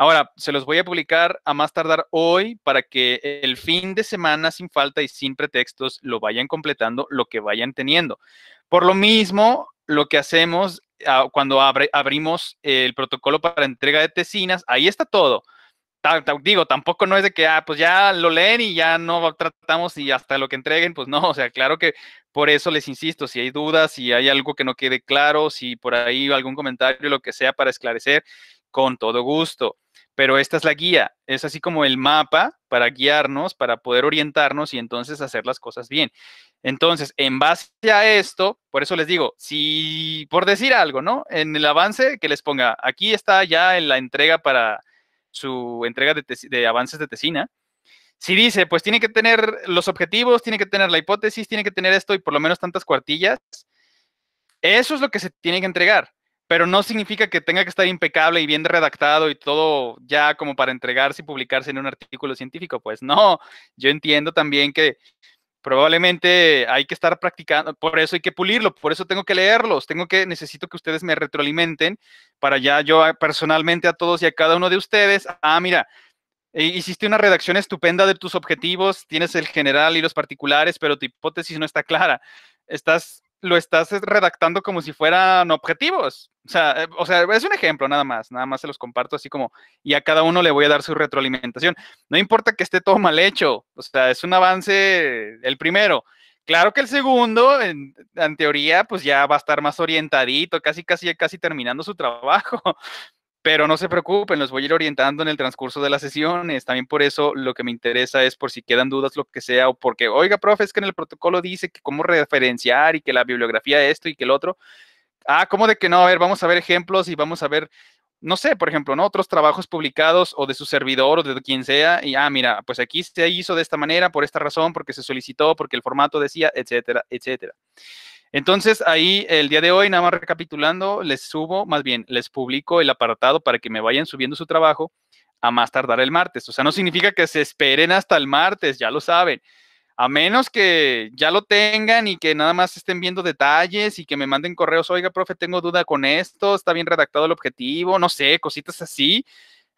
Ahora, se los voy a publicar a más tardar hoy para que el fin de semana, sin falta y sin pretextos, lo vayan completando, lo que vayan teniendo. Por lo mismo, lo que hacemos ah, cuando abrimos el protocolo para entrega de tesinas, ahí está todo. Digo, tampoco no es de que, ah, pues ya lo leen y ya no tratamos y hasta lo que entreguen, pues no, o sea, claro que por eso les insisto, si hay dudas, si hay algo que no quede claro, si por ahí algún comentario, lo que sea para esclarecer, con todo gusto pero esta es la guía, es así como el mapa para guiarnos, para poder orientarnos y entonces hacer las cosas bien. Entonces, en base a esto, por eso les digo, si por decir algo, ¿no? En el avance que les ponga, aquí está ya en la entrega para su entrega de, avances de tesina. Si dice, pues tiene que tener los objetivos, tiene que tener la hipótesis, tiene que tener esto y por lo menos tantas cuartillas, eso es lo que se tiene que entregar pero no significa que tenga que estar impecable y bien redactado y todo ya como para entregarse y publicarse en un artículo científico. Pues no, yo entiendo también que probablemente hay que estar practicando, por eso hay que pulirlo, por eso tengo que leerlos, tengo que, necesito que ustedes me retroalimenten para ya yo personalmente a todos y a cada uno de ustedes, ah, mira, e, hiciste una redacción estupenda de tus objetivos, tienes el general y los particulares, pero tu hipótesis no está clara. Estás lo estás redactando como si fueran objetivos. Eh, o sea, es un ejemplo nada más, nada más se los comparto así como, y a cada uno le voy a dar su retroalimentación. No importa que esté todo mal hecho, o sea, es un avance el primero. Claro que el segundo, en, teoría, pues ya va a estar más orientadito, casi, casi, casi terminando su trabajo. Pero no se preocupen, los voy a ir orientando en el transcurso de las sesiones. También por eso lo que me interesa es por si quedan dudas, lo que sea, o porque, oiga, profe, es que en el protocolo dice que cómo referenciar y que la bibliografía esto y que el otro. Ah, ¿cómo de que no? A ver, vamos a ver ejemplos y vamos a ver, no sé, por ejemplo, ¿no? Otros trabajos publicados o de su servidor o de quien sea. Y, ah, mira, pues aquí se hizo de esta manera, por esta razón, porque se solicitó, porque el formato decía, etcétera, etcétera. Entonces, ahí el día de hoy, nada más recapitulando, les subo, más bien, les publico el apartado para que me vayan subiendo su trabajo a más tardar el martes. O sea, no significa que se esperen hasta el martes, ya lo saben. A menos que ya lo tengan y que nada más estén viendo detalles y que me manden correos, oiga, profe, tengo duda con esto, está bien redactado el objetivo, no sé, cositas así.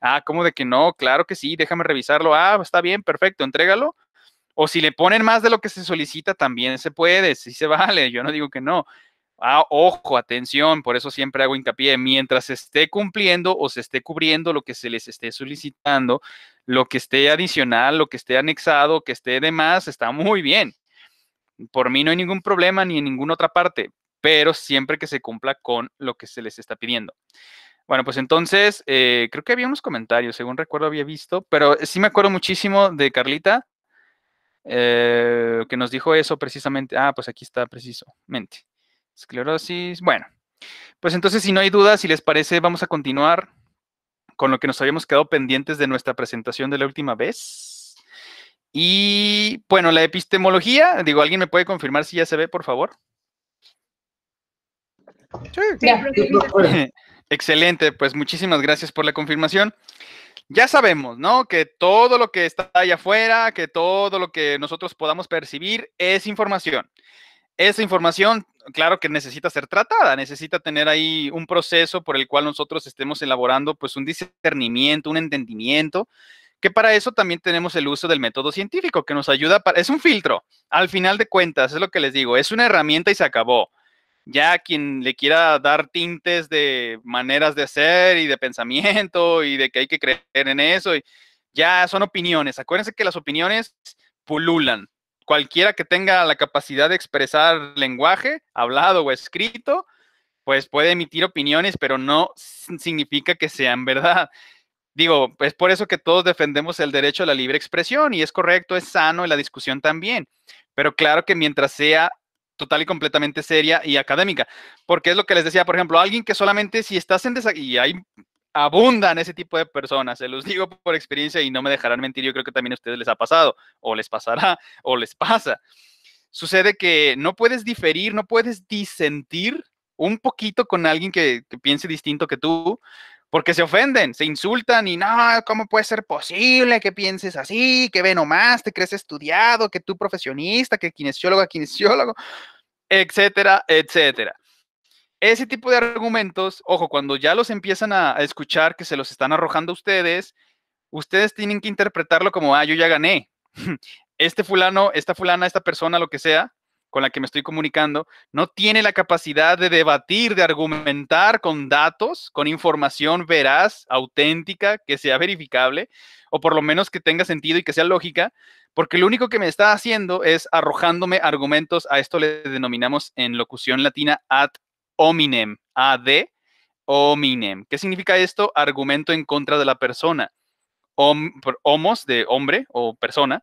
Ah, ¿cómo de que no? Claro que sí, déjame revisarlo. Ah, está bien, perfecto, entrégalo. O si le ponen más de lo que se solicita, también se puede, sí se vale, yo no digo que no. Ah, ojo, atención, por eso siempre hago hincapié, mientras se esté cumpliendo o se esté cubriendo lo que se les esté solicitando, lo que esté adicional, lo que esté anexado, que esté de más, está muy bien. Por mí no hay ningún problema ni en ninguna otra parte, pero siempre que se cumpla con lo que se les está pidiendo. Bueno, pues entonces, eh, creo que había unos comentarios, según recuerdo había visto, pero sí me acuerdo muchísimo de Carlita, eh, que nos dijo eso precisamente. Ah, pues aquí está precisamente. Esclerosis. Bueno, pues entonces si no hay dudas, si les parece, vamos a continuar con lo que nos habíamos quedado pendientes de nuestra presentación de la última vez. Y bueno, la epistemología, digo, ¿alguien me puede confirmar si ya se ve, por favor? Sí. sí. Excelente, pues muchísimas gracias por la confirmación ya sabemos, ¿no? Que todo lo que está allá afuera, que todo lo que nosotros podamos percibir es información. Esa información, claro que necesita ser tratada, necesita tener ahí un proceso por el cual nosotros estemos elaborando pues un discernimiento, un entendimiento, que para eso también tenemos el uso del método científico que nos ayuda para, es un filtro, al final de cuentas, es lo que les digo, es una herramienta y se acabó ya quien le quiera dar tintes de maneras de ser y de pensamiento y de que hay que creer en eso, y ya son opiniones. Acuérdense que las opiniones pululan. Cualquiera que tenga la capacidad de expresar lenguaje, hablado o escrito, pues puede emitir opiniones, pero no significa que sean verdad. Digo, es por eso que todos defendemos el derecho a la libre expresión y es correcto, es sano en la discusión también. Pero claro que mientras sea total y completamente seria y académica. Porque es lo que les decía, por ejemplo, alguien que solamente si estás en desacuerdo, y hay, abundan ese tipo de personas, se los digo por experiencia y no me dejarán mentir, yo creo que también a ustedes les ha pasado, o les pasará, o les pasa. Sucede que no puedes diferir, no puedes disentir un poquito con alguien que piense distinto que tú, porque se ofenden, se insultan y no, ¿cómo puede ser posible que pienses así? Que ve nomás, te crees estudiado, que tú profesionista, que kinesiólogo, kinesiólogo, etcétera, etcétera. Ese tipo de argumentos, ojo, cuando ya los empiezan a, escuchar que se los están arrojando a ustedes, ustedes tienen que interpretarlo como, ah, yo ya gané. Este fulano, esta fulana, esta persona, lo que sea, con la que me estoy comunicando no tiene la capacidad de debatir, de argumentar con datos, con información veraz, auténtica, que sea verificable, o por lo menos que tenga sentido y que sea lógica, porque lo único que me está haciendo es arrojándome argumentos, a esto le denominamos en locución latina ad hominem, ad hominem. ¿Qué significa esto? Argumento en contra de la persona. homos de hombre o persona.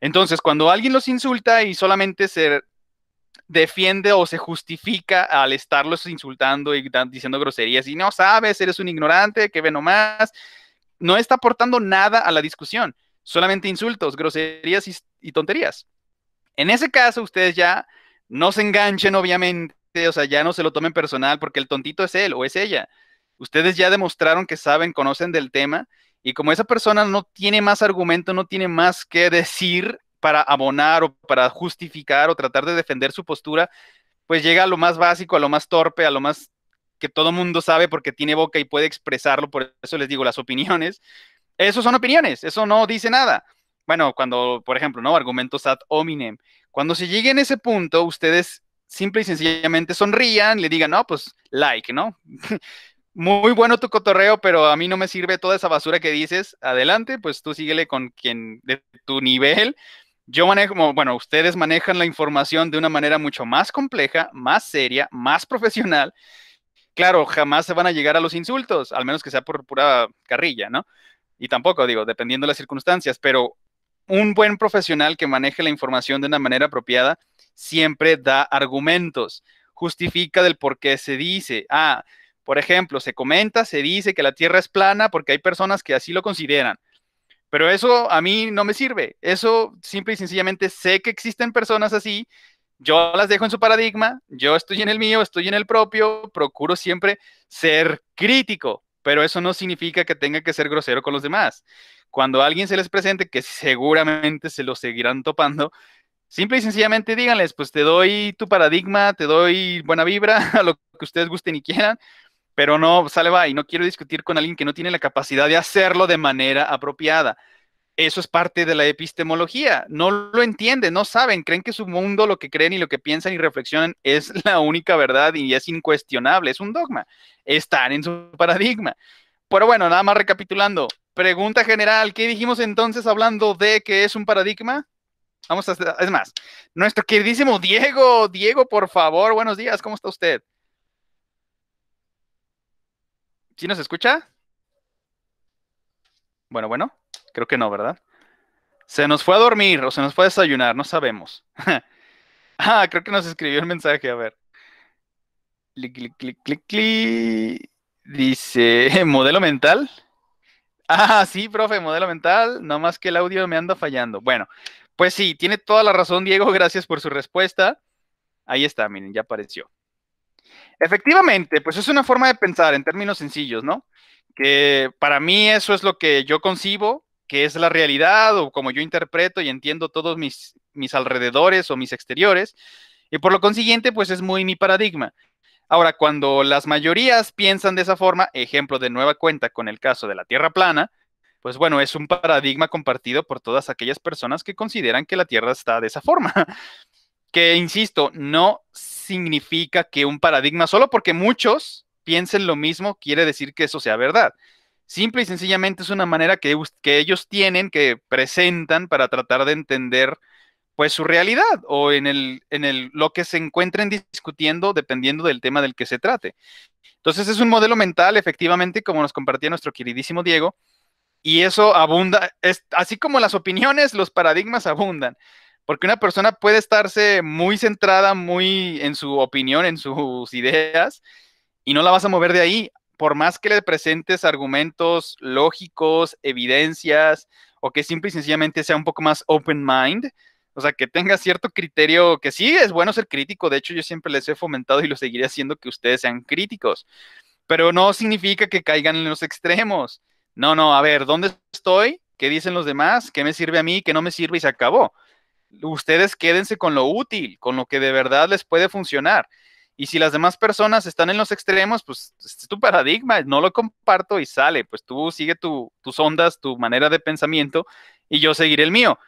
Entonces, cuando alguien los insulta y solamente se defiende o se justifica al estarlos insultando y diciendo groserías y no sabes, eres un ignorante, que ve nomás. No está aportando nada a la discusión, solamente insultos, groserías y, tonterías. En ese caso, ustedes ya no se enganchen, obviamente, o sea, ya no se lo tomen personal porque el tontito es él o es ella. Ustedes ya demostraron que saben, conocen del tema y como esa persona no tiene más argumento, no tiene más que decir, para abonar o para justificar o tratar de defender su postura, pues llega a lo más básico, a lo más torpe, a lo más que todo mundo sabe porque tiene boca y puede expresarlo, por eso les digo las opiniones. Eso son opiniones, eso no dice nada. Bueno, cuando, por ejemplo, ¿no? Argumentos ad hominem. Cuando se llegue en ese punto, ustedes simple y sencillamente sonrían, le digan, no, pues like, ¿no? Muy bueno tu cotorreo, pero a mí no me sirve toda esa basura que dices. Adelante, pues tú síguele con quien de tu nivel yo manejo, bueno, ustedes manejan la información de una manera mucho más compleja, más seria, más profesional. Claro, jamás se van a llegar a los insultos, al menos que sea por pura carrilla, ¿no? Y tampoco, digo, dependiendo de las circunstancias, pero un buen profesional que maneje la información de una manera apropiada siempre da argumentos, justifica del por qué se dice. Ah, por ejemplo, se comenta, se dice que la Tierra es plana porque hay personas que así lo consideran. Pero eso a mí no me sirve. Eso simple y sencillamente sé que existen personas así. Yo las dejo en su paradigma, yo estoy en el mío, estoy en el propio, procuro siempre ser crítico, pero eso no significa que tenga que ser grosero con los demás. Cuando alguien se les presente, que seguramente se lo seguirán topando, simple y sencillamente díganles, pues te doy tu paradigma, te doy buena vibra, a lo que ustedes gusten y quieran, pero no, sale, va, y no quiero discutir con alguien que no tiene la capacidad de hacerlo de manera apropiada. Eso es parte de la epistemología. No lo entienden, no saben, creen que su mundo, lo que creen y lo que piensan y reflexionan es la única verdad y es incuestionable, es un dogma. Están en su paradigma. Pero bueno, nada más recapitulando. Pregunta general, ¿qué dijimos entonces hablando de que es un paradigma? Vamos a, es más, nuestro queridísimo Diego, Diego, por favor, buenos días, ¿cómo está usted? ¿Sí nos escucha? Bueno, bueno, creo que no, ¿verdad? Se nos fue a dormir o se nos fue a desayunar, no sabemos. ah, creo que nos escribió el mensaje, a ver. Clic, clic, clic, clic, Dice, ¿modelo mental? Ah, sí, profe, modelo mental, no más que el audio me anda fallando. Bueno, pues sí, tiene toda la razón, Diego, gracias por su respuesta. Ahí está, miren, ya apareció. Efectivamente, pues es una forma de pensar en términos sencillos, ¿no? Que para mí eso es lo que yo concibo, que es la realidad o como yo interpreto y entiendo todos mis, mis alrededores o mis exteriores, y por lo consiguiente, pues es muy mi paradigma. Ahora, cuando las mayorías piensan de esa forma, ejemplo de nueva cuenta con el caso de la Tierra plana, pues bueno, es un paradigma compartido por todas aquellas personas que consideran que la Tierra está de esa forma. Que, insisto, no significa que un paradigma, solo porque muchos piensen lo mismo, quiere decir que eso sea verdad. Simple y sencillamente es una manera que, ellos tienen, que presentan para tratar de entender pues su realidad o en el, en el, lo que se encuentren discutiendo dependiendo del tema del que se trate. Entonces es un modelo mental, efectivamente, como nos compartía nuestro queridísimo Diego, y eso abunda, es, así como las opiniones, los paradigmas abundan porque una persona puede estarse muy centrada, muy en su opinión, en sus ideas, y no la vas a mover de ahí, por más que le presentes argumentos lógicos, evidencias, o que simple y sencillamente sea un poco más open mind, o sea, que tenga cierto criterio, que sí, es bueno ser crítico, de hecho yo siempre les he fomentado y lo seguiré haciendo que ustedes sean críticos, pero no significa que caigan en los extremos. No, no, a ver, ¿dónde estoy? ¿Qué dicen los demás? ¿Qué me sirve a mí? ¿Qué no me sirve? Y se acabó ustedes quédense con lo útil, con lo que de verdad les puede funcionar. Y si las demás personas están en los extremos, pues, pues es tu paradigma, no lo comparto y sale, pues tú sigue tus ondas, tu manera de pensamiento y yo seguiré el mío.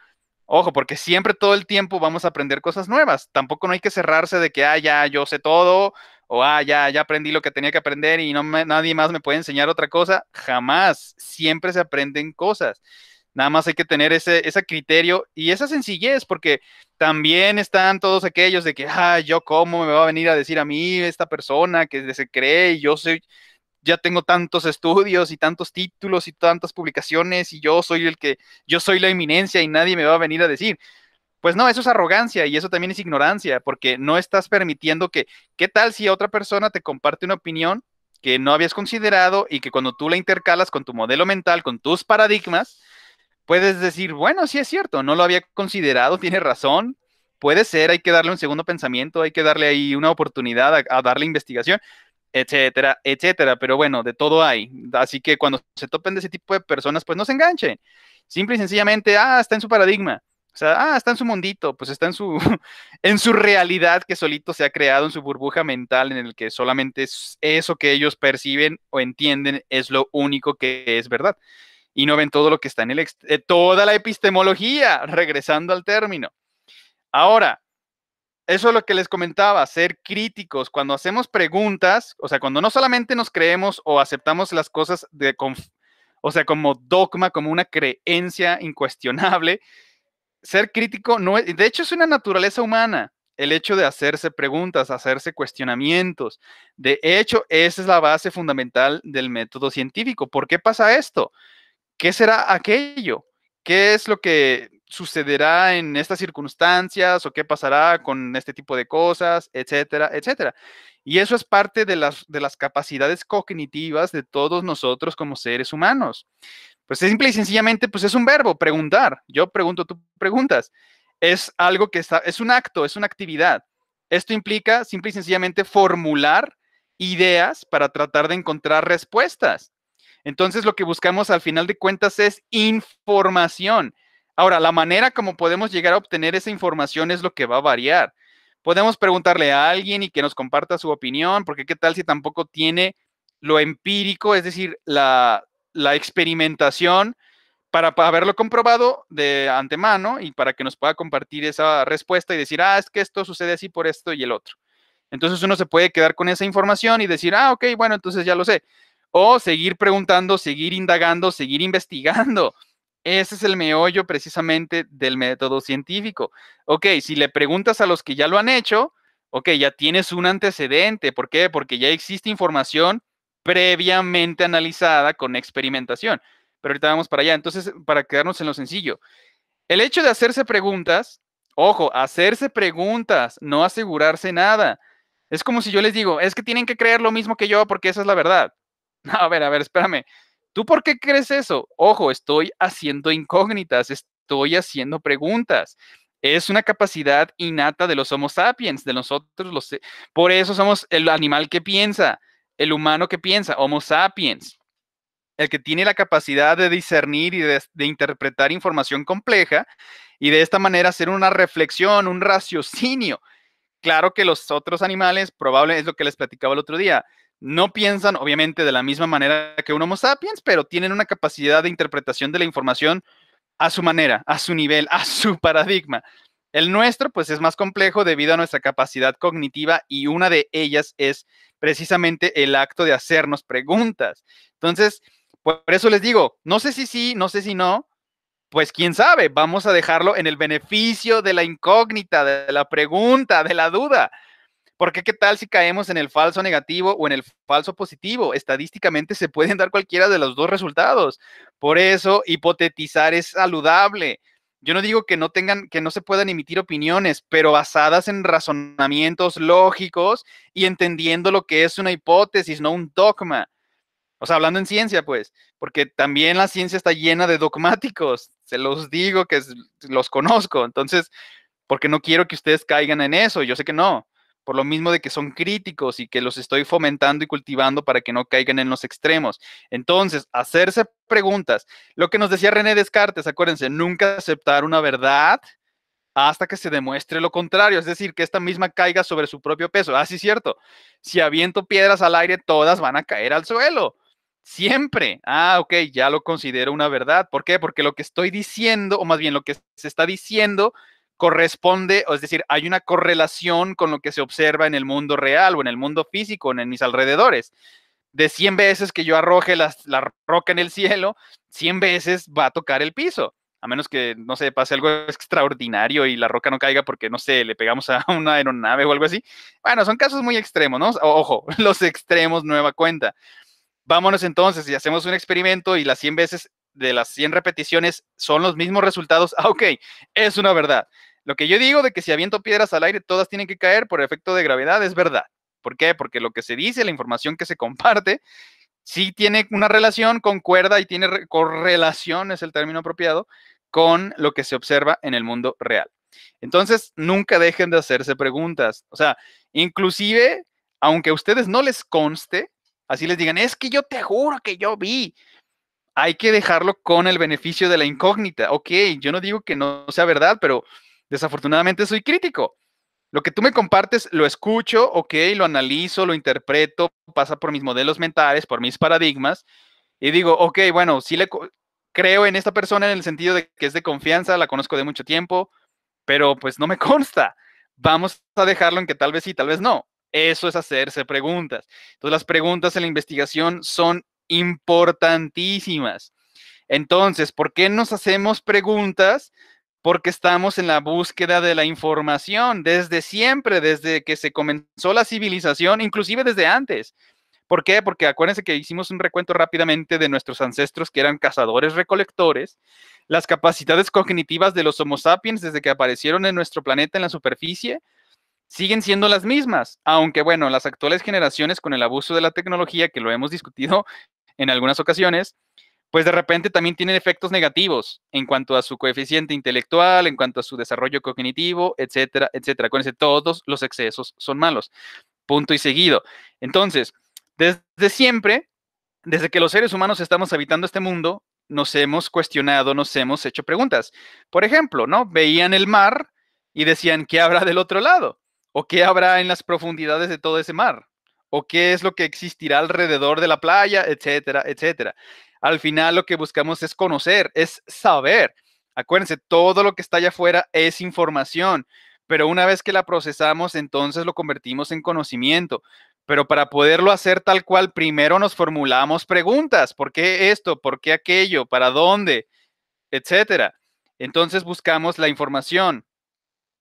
Ojo, porque siempre todo el tiempo vamos a aprender cosas nuevas. Tampoco no hay que cerrarse de que, ah, ya, yo sé todo, o ah, ya, ya aprendí lo que tenía que aprender y no nadie más me puede enseñar otra cosa. Jamás, siempre se aprenden cosas. Nada más hay que tener ese, criterio y esa sencillez, porque también están todos aquellos de que, ah, yo cómo me va a venir a decir a mí esta persona que se cree, yo soy, ya tengo tantos estudios y tantos títulos y tantas publicaciones y yo soy el que, yo soy la eminencia y nadie me va a venir a decir. Pues no, eso es arrogancia y eso también es ignorancia, porque no estás permitiendo que, ¿qué tal si otra persona te comparte una opinión que no habías considerado y que cuando tú la intercalas con tu modelo mental, con tus paradigmas, puedes decir, bueno, sí es cierto, no lo había considerado, tiene razón, puede ser, hay que darle un segundo pensamiento, hay que darle ahí una oportunidad a, darle investigación, etcétera, etcétera. Pero bueno, de todo hay. Así que cuando se topen de ese tipo de personas, pues no se enganchen. Simple y sencillamente, ah, está en su paradigma. O sea, ah, está en su mundito, pues está en su, en su realidad que solito se ha creado, en su burbuja mental, en el que solamente es eso que ellos perciben o entienden es lo único que es verdad y no ven todo lo que está en el, eh, toda la epistemología, regresando al término. Ahora, eso es lo que les comentaba, ser críticos. Cuando hacemos preguntas, o sea, cuando no solamente nos creemos o aceptamos las cosas de, o sea, como dogma, como una creencia incuestionable, ser crítico no es, de hecho es una naturaleza humana, el hecho de hacerse preguntas, hacerse cuestionamientos. De hecho, esa es la base fundamental del método científico. ¿Por qué pasa esto? ¿Qué será aquello? ¿Qué es lo que sucederá en estas circunstancias o qué pasará con este tipo de cosas, etcétera, etcétera? Y eso es parte de las, de las capacidades cognitivas de todos nosotros como seres humanos. Pues simple y sencillamente, pues es un verbo, preguntar. Yo pregunto, tú preguntas. Es algo que está, es un acto, es una actividad. Esto implica simple y sencillamente formular ideas para tratar de encontrar respuestas. Entonces lo que buscamos al final de cuentas es información. Ahora, la manera como podemos llegar a obtener esa información es lo que va a variar. Podemos preguntarle a alguien y que nos comparta su opinión, porque qué tal si tampoco tiene lo empírico, es decir, la, experimentación para, para haberlo comprobado de antemano y para que nos pueda compartir esa respuesta y decir, ah, es que esto sucede así por esto y el otro. Entonces uno se puede quedar con esa información y decir, ah, ok, bueno, entonces ya lo sé o seguir preguntando, seguir indagando, seguir investigando. Ese es el meollo precisamente del método científico. Ok, si le preguntas a los que ya lo han hecho, ok, ya tienes un antecedente. ¿Por qué? Porque ya existe información previamente analizada con experimentación. Pero ahorita vamos para allá. Entonces, para quedarnos en lo sencillo, el hecho de hacerse preguntas, ojo, hacerse preguntas, no asegurarse nada. Es como si yo les digo, es que tienen que creer lo mismo que yo porque esa es la verdad. a ver, a ver, espérame. ¿Tú por qué crees eso? Ojo, estoy haciendo incógnitas, estoy haciendo preguntas. Es una capacidad innata de los Homo sapiens, de nosotros los. Por eso somos el animal que piensa, el humano que piensa, Homo sapiens. El que tiene la capacidad de discernir y de, de interpretar información compleja y de esta manera hacer una reflexión, un raciocinio. Claro que los otros animales, probablemente es lo que les platicaba el otro día, no piensan, obviamente, de la misma manera que un Homo sapiens, pero tienen una capacidad de interpretación de la información a su manera, a su nivel, a su paradigma. El nuestro, pues, es más complejo debido a nuestra capacidad cognitiva y una de ellas es precisamente el acto de hacernos preguntas. Entonces, por eso les digo, no sé si sí, no sé si no, pues quién sabe, vamos a dejarlo en el beneficio de la incógnita, de la pregunta, de la duda. Porque qué tal si caemos en el falso negativo o en el falso positivo? Estadísticamente se pueden dar cualquiera de los dos resultados. Por eso, hipotetizar es saludable. Yo no digo que no tengan, que no se puedan emitir opiniones, pero basadas en razonamientos lógicos y entendiendo lo que es una hipótesis, no un dogma. O sea, hablando en ciencia, pues, porque también la ciencia está llena de dogmáticos. Se los digo que los conozco. Entonces, porque no quiero que ustedes caigan en eso. Yo sé que no por lo mismo de que son críticos y que los estoy fomentando y cultivando para que no caigan en los extremos. Entonces, hacerse preguntas. Lo que nos decía René Descartes, acuérdense, nunca aceptar una verdad hasta que se demuestre lo contrario, es decir, que esta misma caiga sobre su propio peso. Ah, sí, cierto. Si aviento piedras al aire, todas van a caer al suelo. Siempre. Ah, ok, ya lo considero una verdad. ¿Por qué? Porque lo que estoy diciendo, o más bien lo que se está diciendo, corresponde, o es decir, hay una correlación con lo que se observa en el mundo real o en el mundo físico, en, en mis alrededores. De 100 veces que yo arroje la roca en el cielo, 100 veces va a tocar el piso a menos que, no sé, pase algo extraordinario y la roca no caiga porque, no sé, le pegamos a una aeronave o algo así. Bueno, son casos muy extremos, ¿no? Ojo, los extremos nueva cuenta. Vámonos entonces y hacemos un experimento y las 100 veces de las 100 repeticiones son los mismos resultados. Ah, ok, es una verdad. Lo que yo digo de que si aviento piedras al aire, todas tienen que caer por efecto de gravedad, es verdad. ¿Por qué? Porque lo que se dice, la información que se comparte, sí tiene una relación con cuerda y tiene correlación, es el término apropiado, con lo que se observa en el mundo real. Entonces, nunca dejen de hacerse preguntas. O sea, inclusive, aunque a ustedes no les conste, así les digan, es que yo te juro que yo vi, hay que dejarlo con el beneficio de la incógnita. Ok, yo no digo que no sea verdad, pero desafortunadamente soy crítico. Lo que tú me compartes, lo escucho, ok, lo analizo, lo interpreto, pasa por mis modelos mentales, por mis paradigmas, y digo, ok, bueno, sí le creo en esta persona en el sentido de que es de confianza, la conozco de mucho tiempo, pero pues no me consta. Vamos a dejarlo en que tal vez sí, tal vez no. Eso es hacerse preguntas. Entonces las preguntas en la investigación son importantísimas. Entonces, ¿por qué nos hacemos preguntas? Porque estamos en la búsqueda de la información desde siempre, desde que se comenzó la civilización, inclusive desde antes. ¿Por qué? Porque acuérdense que hicimos un recuento rápidamente de nuestros ancestros que eran cazadores recolectores, las capacidades cognitivas de los Homo sapiens desde que aparecieron en nuestro planeta en la superficie siguen siendo las mismas, aunque bueno, las actuales generaciones con el abuso de la tecnología que lo hemos discutido en algunas ocasiones, pues de repente también tienen efectos negativos en cuanto a su coeficiente intelectual, en cuanto a su desarrollo cognitivo, etcétera, etcétera. Con ese, todos los excesos son malos. Punto y seguido. Entonces, desde siempre, desde que los seres humanos estamos habitando este mundo, nos hemos cuestionado, nos hemos hecho preguntas. Por ejemplo, ¿no? Veían el mar y decían, ¿qué habrá del otro lado? ¿O qué habrá en las profundidades de todo ese mar? o qué es lo que existirá alrededor de la playa, etcétera, etcétera. Al final lo que buscamos es conocer, es saber. Acuérdense, todo lo que está allá afuera es información, pero una vez que la procesamos, entonces lo convertimos en conocimiento. Pero para poderlo hacer tal cual, primero nos formulamos preguntas, ¿por qué esto? ¿Por qué aquello? ¿Para dónde? Etcétera. Entonces buscamos la información.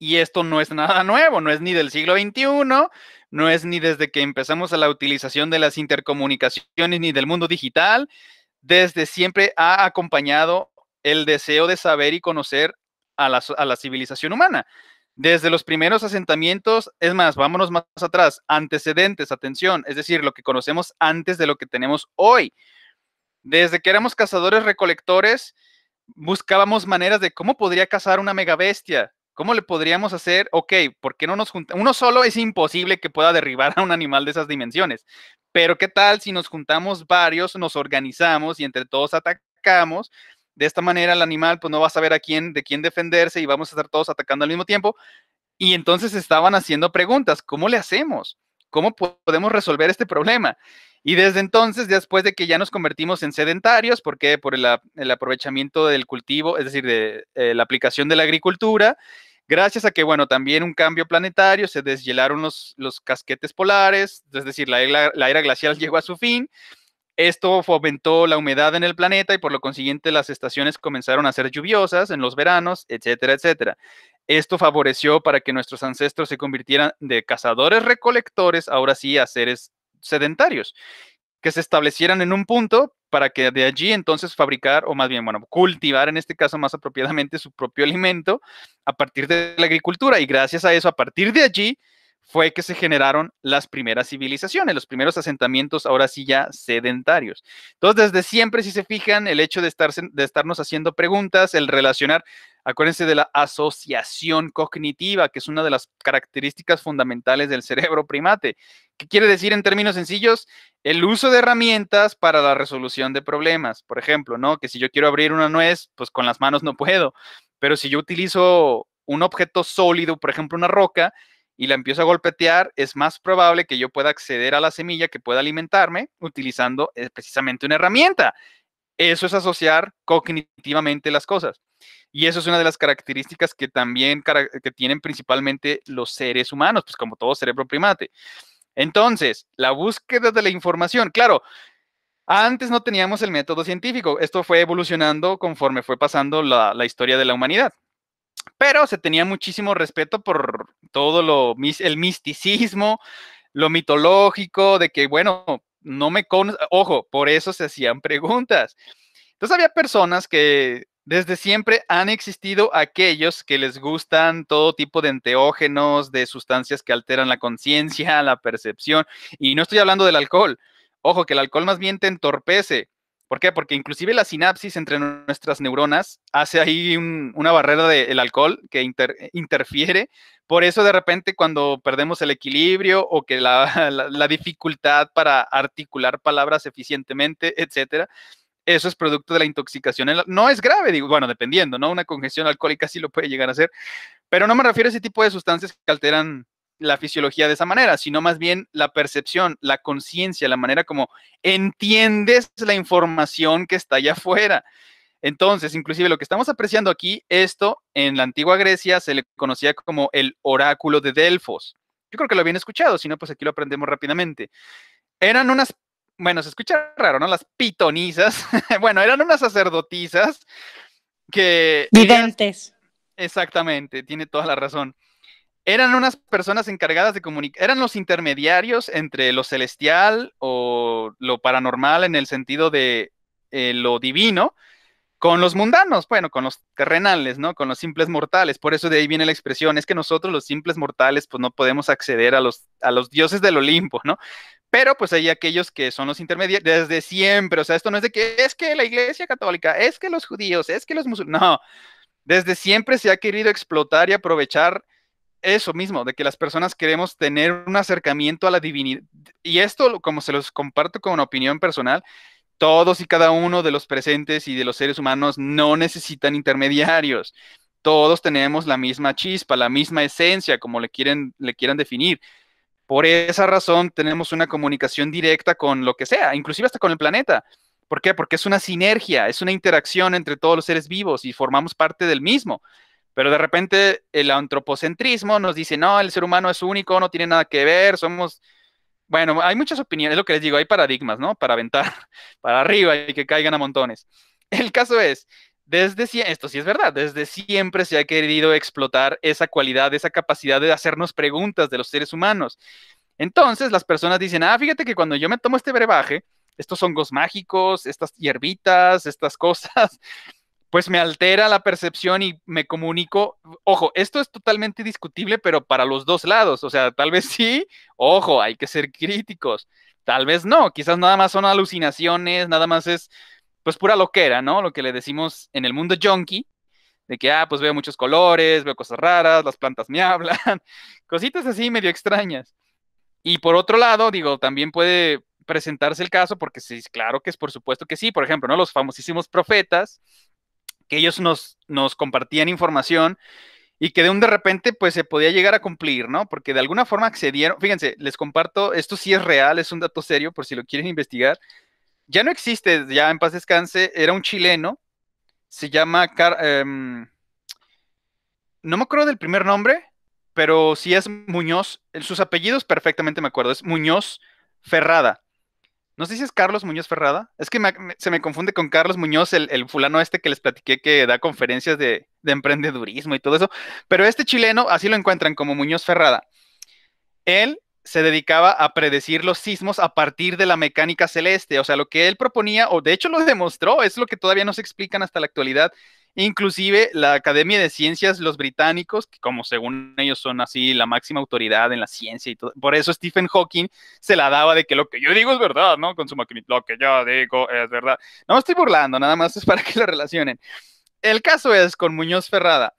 Y esto no es nada nuevo, no es ni del siglo XXI, no es ni desde que empezamos a la utilización de las intercomunicaciones ni del mundo digital. Desde siempre ha acompañado el deseo de saber y conocer a la, civilización humana. Desde los primeros asentamientos, es más, vámonos más atrás, antecedentes, atención, es decir, lo que conocemos antes de lo que tenemos hoy. Desde que éramos cazadores recolectores, buscábamos maneras de cómo podría cazar una mega bestia, ¿Cómo le podríamos hacer? Ok, ¿por qué no nos juntamos? Uno solo es imposible que pueda derribar a un animal de esas dimensiones, pero ¿qué tal si nos juntamos varios, nos organizamos y entre todos atacamos? De esta manera el animal pues no va a saber a quién, de quién defenderse y vamos a estar todos atacando al mismo tiempo. Y entonces estaban haciendo preguntas, ¿cómo le hacemos? ¿Cómo podemos resolver este problema? Y desde entonces, después de que ya nos convertimos en sedentarios, porque por el, aprovechamiento del cultivo, es decir, de eh, la aplicación de la agricultura, gracias a que, bueno, también un cambio planetario, se deshielaron los, casquetes polares, es decir, la era glacial llegó a su fin. Esto fomentó la humedad en el planeta y por lo consiguiente las estaciones comenzaron a ser lluviosas en los veranos, etcétera, etcétera. Esto favoreció para que nuestros ancestros se convirtieran de cazadores recolectores ahora sí a seres sedentarios, que se establecieran en un punto para que de allí entonces fabricar, o más bien, bueno, cultivar en este caso más apropiadamente su propio alimento a partir de la agricultura. Y gracias a eso, a partir de allí, fue que se generaron las primeras civilizaciones, los primeros asentamientos, ahora sí ya sedentarios. Entonces, desde siempre, si se fijan, el hecho de, estar, de estarnos haciendo preguntas, el relacionar, acuérdense de la asociación cognitiva, que es una de las características fundamentales del cerebro primate. ¿Qué quiere decir en términos sencillos? El uso de herramientas para la resolución de problemas. Por ejemplo, ¿no? Que si yo quiero abrir una nuez, pues con las manos no puedo. Pero si yo utilizo un objeto sólido, por ejemplo, una roca, y la empiezo a golpetear, es más probable que yo pueda acceder a la semilla que pueda alimentarme utilizando eh, precisamente una herramienta. Eso es asociar cognitivamente las cosas. Y eso es una de las características que también que tienen principalmente los seres humanos, pues como todo cerebro primate. Entonces, la búsqueda de la información, claro, antes no teníamos el método científico, esto fue evolucionando conforme fue pasando la historia de la humanidad pero se tenía muchísimo respeto por todo lo, el misticismo, lo mitológico, de que, bueno, no me conozco, Ojo, por eso se hacían preguntas. Entonces había personas que desde siempre han existido aquellos que les gustan todo tipo de enteógenos, de sustancias que alteran la conciencia, la percepción. Y no estoy hablando del alcohol. Ojo, que el alcohol más bien te entorpece. ¿Por qué? Porque inclusive la sinapsis entre nuestras neuronas hace ahí una barrera del alcohol que eh, interfiere. Por eso de repente cuando perdemos el equilibrio o que la, dificultad para articular palabras eficientemente, etcétera, eso es producto de la intoxicación. No es grave, digo, bueno, dependiendo, ¿no? Una congestión alcohólica sí lo puede llegar a ser, pero no me refiero a ese tipo de sustancias que alteran la fisiología de esa manera, sino más bien la percepción, la conciencia, la manera como entiendes la información que está allá afuera. Entonces, inclusive lo que estamos apreciando aquí, esto en la antigua Grecia se le conocía como el oráculo de Delfos. Yo creo que lo habían escuchado, si no, pues aquí lo aprendemos rápidamente. Eran unas, bueno, se escucha raro, ¿no? Las pitonisas bueno, eran unas sacerdotisas que... Videntes. Exactamente, tiene toda la razón eran unas personas encargadas de comunicar, eran los intermediarios entre lo celestial o lo paranormal en el sentido de eh, lo divino con los mundanos, bueno, con los terrenales, ¿no? Con los simples mortales. Por eso de ahí viene la expresión, es que nosotros los simples mortales pues no podemos acceder a los, a los dioses del Olimpo, ¿no? Pero pues hay aquellos que son los intermediarios desde siempre, o sea, esto no es de que es que la iglesia católica, es que los judíos, es que los musulmanes, no, desde siempre se ha querido explotar y aprovechar eso mismo, de que las personas queremos tener un acercamiento a la divinidad. Y esto, como se los comparto con una opinión personal, todos y cada uno de los presentes y de los seres humanos no necesitan intermediarios. Todos tenemos la misma chispa, la misma esencia, como le, quieren, le quieran definir. Por esa razón tenemos una comunicación directa con lo que sea, inclusive hasta con el planeta. ¿Por qué? Porque es una sinergia, es una interacción entre todos los seres vivos y formamos parte del mismo. Pero de repente el antropocentrismo nos dice, no, el ser humano es único, no tiene nada que ver, somos... Bueno, hay muchas opiniones, es lo que les digo, hay paradigmas, ¿no? Para aventar para arriba y que caigan a montones. El caso es, desde esto sí es verdad, desde siempre se ha querido explotar esa cualidad, esa capacidad de hacernos preguntas de los seres humanos. Entonces las personas dicen, ah, fíjate que cuando yo me tomo este brebaje, estos hongos mágicos, estas hierbitas, estas cosas, pues me altera la percepción y me comunico. Ojo, esto es totalmente discutible, pero para los dos lados. O sea, tal vez sí, ojo, hay que ser críticos. Tal vez no, quizás nada más son alucinaciones, nada más es pues pura loquera, ¿no? Lo que le decimos en el mundo junkie, de que, ah, pues veo muchos colores, veo cosas raras, las plantas me hablan, cositas así medio extrañas. Y por otro lado, digo, también puede presentarse el caso, porque sí, claro que es por supuesto que sí, por ejemplo, ¿no? Los famosísimos profetas, que ellos nos, compartían información y que de un de repente pues se podía llegar a cumplir, ¿no? Porque de alguna forma accedieron, fíjense, les comparto, esto sí es real, es un dato serio por si lo quieren investigar. Ya no existe, ya en paz descanse, era un chileno, se llama, em, no me acuerdo del primer nombre, pero sí es Muñoz, sus apellidos perfectamente me acuerdo, es Muñoz Ferrada. No sé si es Carlos Muñoz Ferrada. Es que se me confunde con Carlos Muñoz, el, fulano este que les platiqué que da conferencias de, de, emprendedurismo y todo eso. Pero este chileno, así lo encuentran como Muñoz Ferrada. Él se dedicaba a predecir los sismos a partir de la mecánica celeste. O sea, lo que él proponía, o de hecho lo demostró, es lo que todavía no se explican hasta la actualidad, Inclusive la Academia de Ciencias, los británicos, que como según ellos son así la máxima autoridad en la ciencia y todo, por eso Stephen Hawking se la daba de que lo que yo digo es verdad, ¿no? Con su maquinita, lo que yo digo es verdad. No me estoy burlando, nada más es para que lo relacionen. El caso es con Muñoz Ferrada.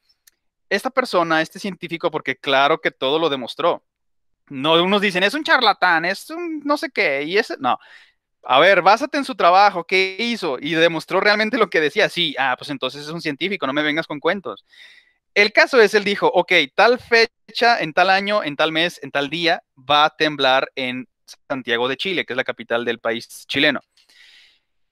Esta persona, este científico, porque claro que todo lo demostró. No, unos dicen, es un charlatán, es un no sé qué, y ese, no, a ver, básate en su trabajo, ¿qué hizo? Y demostró realmente lo que decía. Sí, ah, pues entonces es un científico, no me vengas con cuentos. El caso es, él dijo, ok, tal fecha, en tal año, en tal mes, en tal día, va a temblar en Santiago de Chile, que es la capital del país chileno.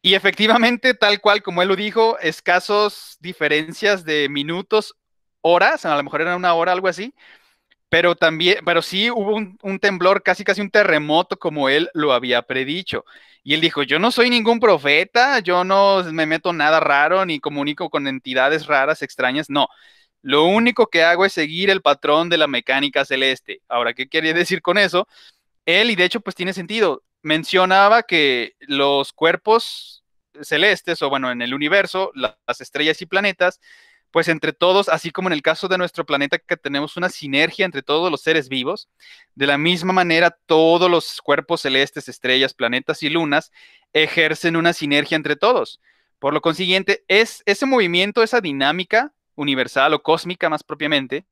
Y efectivamente, tal cual como él lo dijo, escasos diferencias de minutos, horas, a lo mejor era una hora, algo así, pero también, pero sí hubo un, temblor, casi casi un terremoto como él lo había predicho. Y él dijo, yo no soy ningún profeta, yo no me meto nada raro ni comunico con entidades raras, extrañas, no. Lo único que hago es seguir el patrón de la mecánica celeste. Ahora, ¿qué quería decir con eso? Él, y de hecho, pues tiene sentido, mencionaba que los cuerpos celestes, o bueno, en el universo, las estrellas y planetas, pues entre todos, así como en el caso de nuestro planeta que tenemos una sinergia entre todos los seres vivos, de la misma manera todos los cuerpos celestes, estrellas, planetas y lunas ejercen una sinergia entre todos. Por lo consiguiente, es ese movimiento, esa dinámica universal o cósmica más propiamente,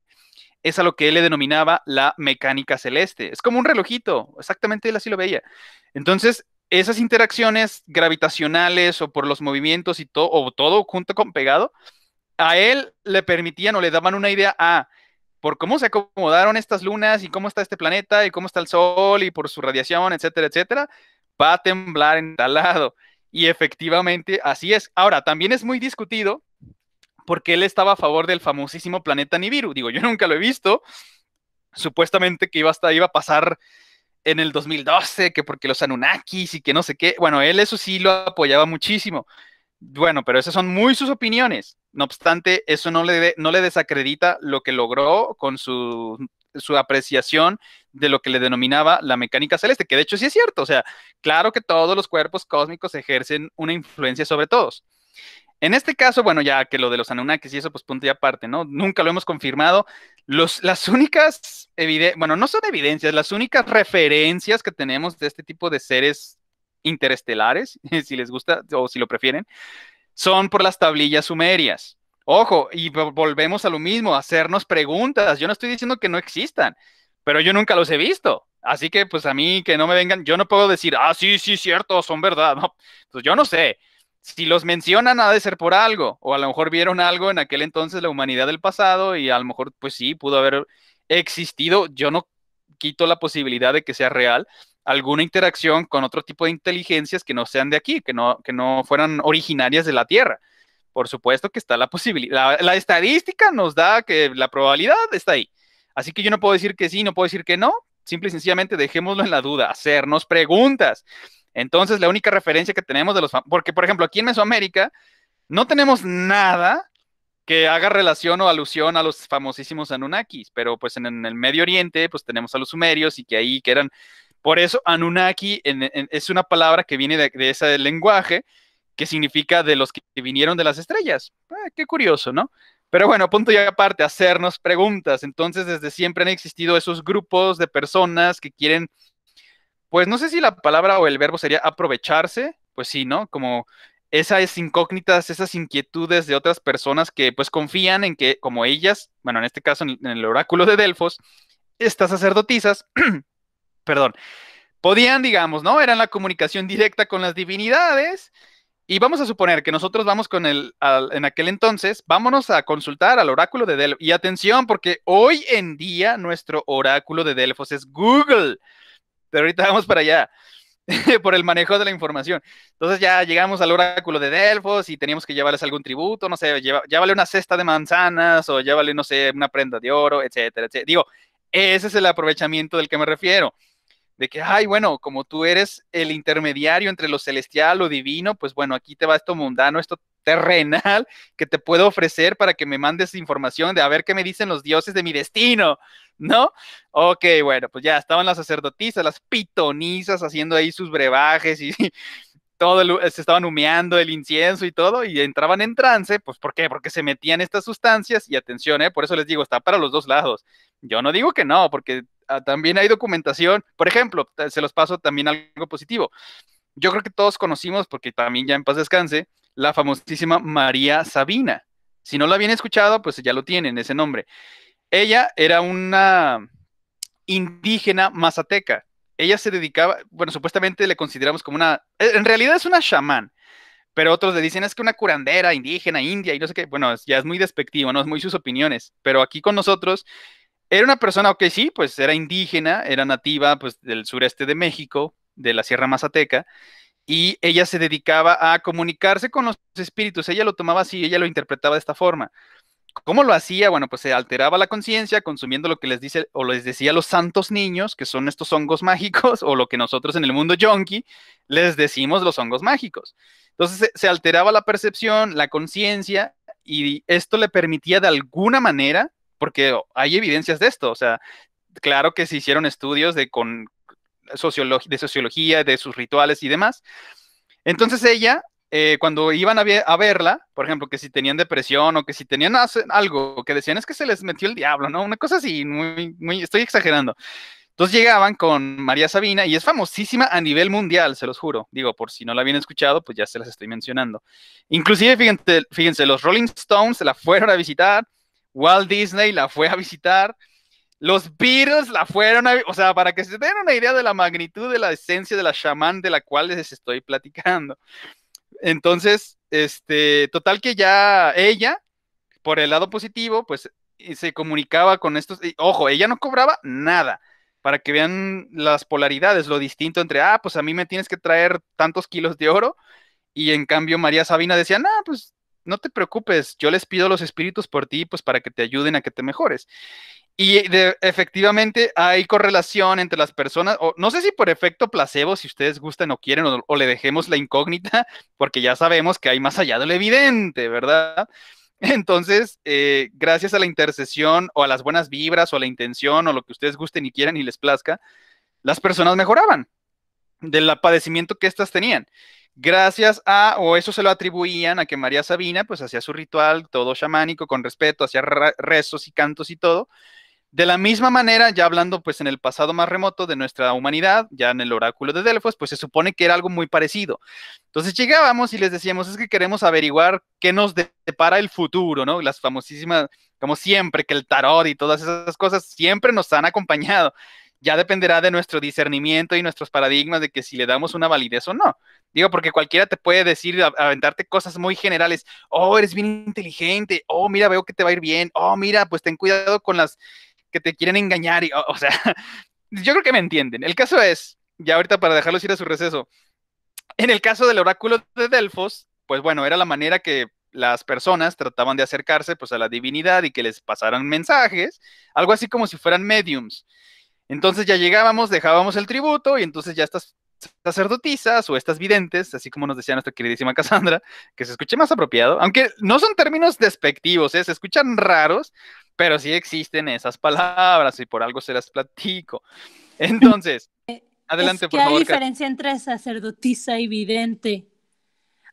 es a lo que él le denominaba la mecánica celeste. Es como un relojito, exactamente él así lo veía. Entonces, esas interacciones gravitacionales o por los movimientos y todo, o todo junto con pegado, a él le permitían o le daban una idea a ah, por cómo se acomodaron estas lunas y cómo está este planeta y cómo está el sol y por su radiación, etcétera, etcétera, va a temblar en tal lado. Y efectivamente, así es. Ahora, también es muy discutido porque él estaba a favor del famosísimo planeta Nibiru. Digo, yo nunca lo he visto. Supuestamente que iba, iba a pasar en el 2012, que porque los Anunnakis y que no sé qué. Bueno, él eso sí lo apoyaba muchísimo. Bueno, pero esas son muy sus opiniones. No obstante, eso no le, no le desacredita lo que logró con su, su, apreciación de lo que le denominaba la mecánica celeste, que de hecho sí es cierto. O sea, claro que todos los cuerpos cósmicos ejercen una influencia sobre todos. En este caso, bueno, ya que lo de los Anunnakis y eso, pues punto y aparte, ¿no? Nunca lo hemos confirmado. Los, las únicas, bueno, no son evidencias, las únicas referencias que tenemos de este tipo de seres interestelares, si les gusta o si lo prefieren, son por las tablillas sumerias. Ojo, y volvemos a lo mismo, hacernos preguntas. Yo no estoy diciendo que no existan, pero yo nunca los he visto. Así que pues a mí que no me vengan, yo no puedo decir, ah, sí, sí, cierto, son verdad. Pues, yo no sé. Si los mencionan, ha de ser por algo, o a lo mejor vieron algo en aquel entonces la humanidad del pasado y a lo mejor pues sí, pudo haber existido. Yo no quito la posibilidad de que sea real, alguna interacción con otro tipo de inteligencias que no sean de aquí, que no, que no fueran originarias de la Tierra. Por supuesto que está la posibilidad, la, estadística nos da que la probabilidad está ahí. Así que yo no puedo decir que sí, no puedo decir que no, simple y sencillamente dejémoslo en la duda, hacernos preguntas. Entonces, la única referencia que tenemos de los, porque por ejemplo, aquí en Mesoamérica no tenemos nada que haga relación o alusión a los famosísimos Anunnakis, pero pues en, en el Medio Oriente pues tenemos a los sumerios y que ahí que eran por eso Anunnaki es una palabra que viene de, ese lenguaje que significa de los que vinieron de las estrellas. Ah, qué curioso, ¿no? Pero bueno, punto ya aparte, hacernos preguntas. Entonces, desde siempre han existido esos grupos de personas que quieren, pues no sé si la palabra o el verbo sería aprovecharse, pues sí, ¿no? Como esas incógnitas, esas inquietudes de otras personas que pues confían en que, como ellas, bueno, en este caso en el oráculo de Delfos, estas sacerdotisas perdón, podían, digamos, ¿no? Eran la comunicación directa con las divinidades. Y vamos a suponer que nosotros vamos con el, en aquel entonces, vámonos a consultar al oráculo de Delfos. Y atención, porque hoy en día nuestro oráculo de Delfos es Google. Pero ahorita vamos para allá, por el manejo de la información. Entonces ya llegamos al oráculo de Delfos y teníamos que llevarles algún tributo, no sé, lleva, vale una cesta de manzanas o vale no sé, una prenda de oro, etcétera, etcétera. Digo, ese es el aprovechamiento del que me refiero de que, ay, bueno, como tú eres el intermediario entre lo celestial, lo divino, pues bueno, aquí te va esto mundano, esto terrenal que te puedo ofrecer para que me mandes información de a ver qué me dicen los dioses de mi destino, ¿no? Ok, bueno, pues ya estaban las sacerdotisas, las pitonizas haciendo ahí sus brebajes y, todo, eh, se estaban humeando el incienso y todo y entraban en trance, pues ¿por qué? Porque se metían estas sustancias y atención, ¿eh? por eso les digo, está para los dos lados. Yo no digo que no, porque Ah, también hay documentación. Por ejemplo, se los paso también algo positivo. Yo creo que todos conocimos, porque también ya en paz descanse, la famosísima María Sabina. Si no la habían escuchado, pues ya lo tienen, ese nombre. Ella era una indígena mazateca. Ella se dedicaba, bueno, supuestamente le consideramos como una, e, en realidad es una chamán, pero otros le dicen es que una curandera indígena, india y no sé qué, bueno, ya es muy despectivo, no es muy sus opiniones, pero aquí con nosotros era una persona, ok, sí, pues era indígena, era nativa pues, del sureste de México, de la Sierra Mazateca, y ella se dedicaba a comunicarse con los espíritus. Ella lo tomaba así, ella lo interpretaba de esta forma. ¿Cómo lo hacía? Bueno, pues se alteraba la conciencia consumiendo lo que les dice o les decía los santos niños, que son estos hongos mágicos, o lo que nosotros en el mundo yonki les decimos los hongos mágicos. Entonces se, alteraba la percepción, la conciencia, y esto le permitía de alguna manera porque hay evidencias de esto, o sea, claro que se hicieron estudios de, con, sociología, de sus rituales y demás. Entonces ella, eh, cuando iban a, verla, por ejemplo, que si tenían depresión o que si tenían algo, que decían es que se les metió el diablo, ¿no? Una cosa así, muy, muy, estoy exagerando. Entonces llegaban con María Sabina y es famosísima a nivel mundial, se los juro. Digo, por si no la habían escuchado, pues ya se las estoy mencionando. Inclusive, fíjense, fíjense los Rolling Stones se la fueron a visitar, Walt Disney la fue a visitar, los Beatles la fueron a, o sea, para que se den una idea de la magnitud de la esencia de la chamán de la cual les estoy platicando. Entonces, este, total que ya ella, por el lado positivo, pues se comunicaba con estos, ojo, ella no cobraba nada para que vean las polaridades, lo distinto entre, ah, pues a mí me tienes que traer tantos kilos de oro, y en cambio María Sabina decía, no, pues no te preocupes, yo les pido a los espíritus por ti, pues para que te ayuden a que te mejores. Y eh, efectivamente hay correlación entre las personas, o no sé si por efecto placebo, si ustedes gustan o quieren, o, le dejemos la incógnita, porque ya sabemos que hay más allá de lo evidente, ¿verdad? Entonces, eh, gracias a la intercesión o a las buenas vibras o a la intención o lo que ustedes gusten y quieran y les plazca, las personas mejoraban del padecimiento que éstas tenían gracias a, o eso se lo atribuían a que María Sabina pues hacía su ritual, todo chamánico, con respeto, hacía rezos y cantos y todo. De la misma manera, ya hablando pues en el pasado más remoto de nuestra humanidad, ya en el oráculo de Delfos, pues se supone que era algo muy parecido. Entonces llegábamos y les decíamos, es que queremos averiguar qué nos depara el futuro, ¿no? Las famosísimas, como siempre, que el tarot y todas esas cosas siempre nos han acompañado ya dependerá de nuestro discernimiento y nuestros paradigmas de que si le damos una validez o no. Digo, porque cualquiera te puede decir, aventarte cosas muy generales, oh, eres bien inteligente, oh, mira, veo que te va a ir bien, oh, mira, pues ten cuidado con las que te quieren engañar, o sea, yo creo que me entienden. El caso es, ya ahorita para dejarlos ir a su receso, en el caso del oráculo de Delfos, pues bueno, era la manera que las personas trataban de acercarse pues a la divinidad y que les pasaran mensajes, algo así como si fueran mediums. Entonces ya llegábamos, dejábamos el tributo y entonces ya estas sacerdotisas o estas videntes, así como nos decía nuestra queridísima Cassandra, que se escuche más apropiado, aunque no son términos despectivos, ¿eh? se escuchan raros, pero sí existen esas palabras y por algo se las platico. Entonces, eh, adelante, ¿Qué diferencia entre sacerdotisa y vidente?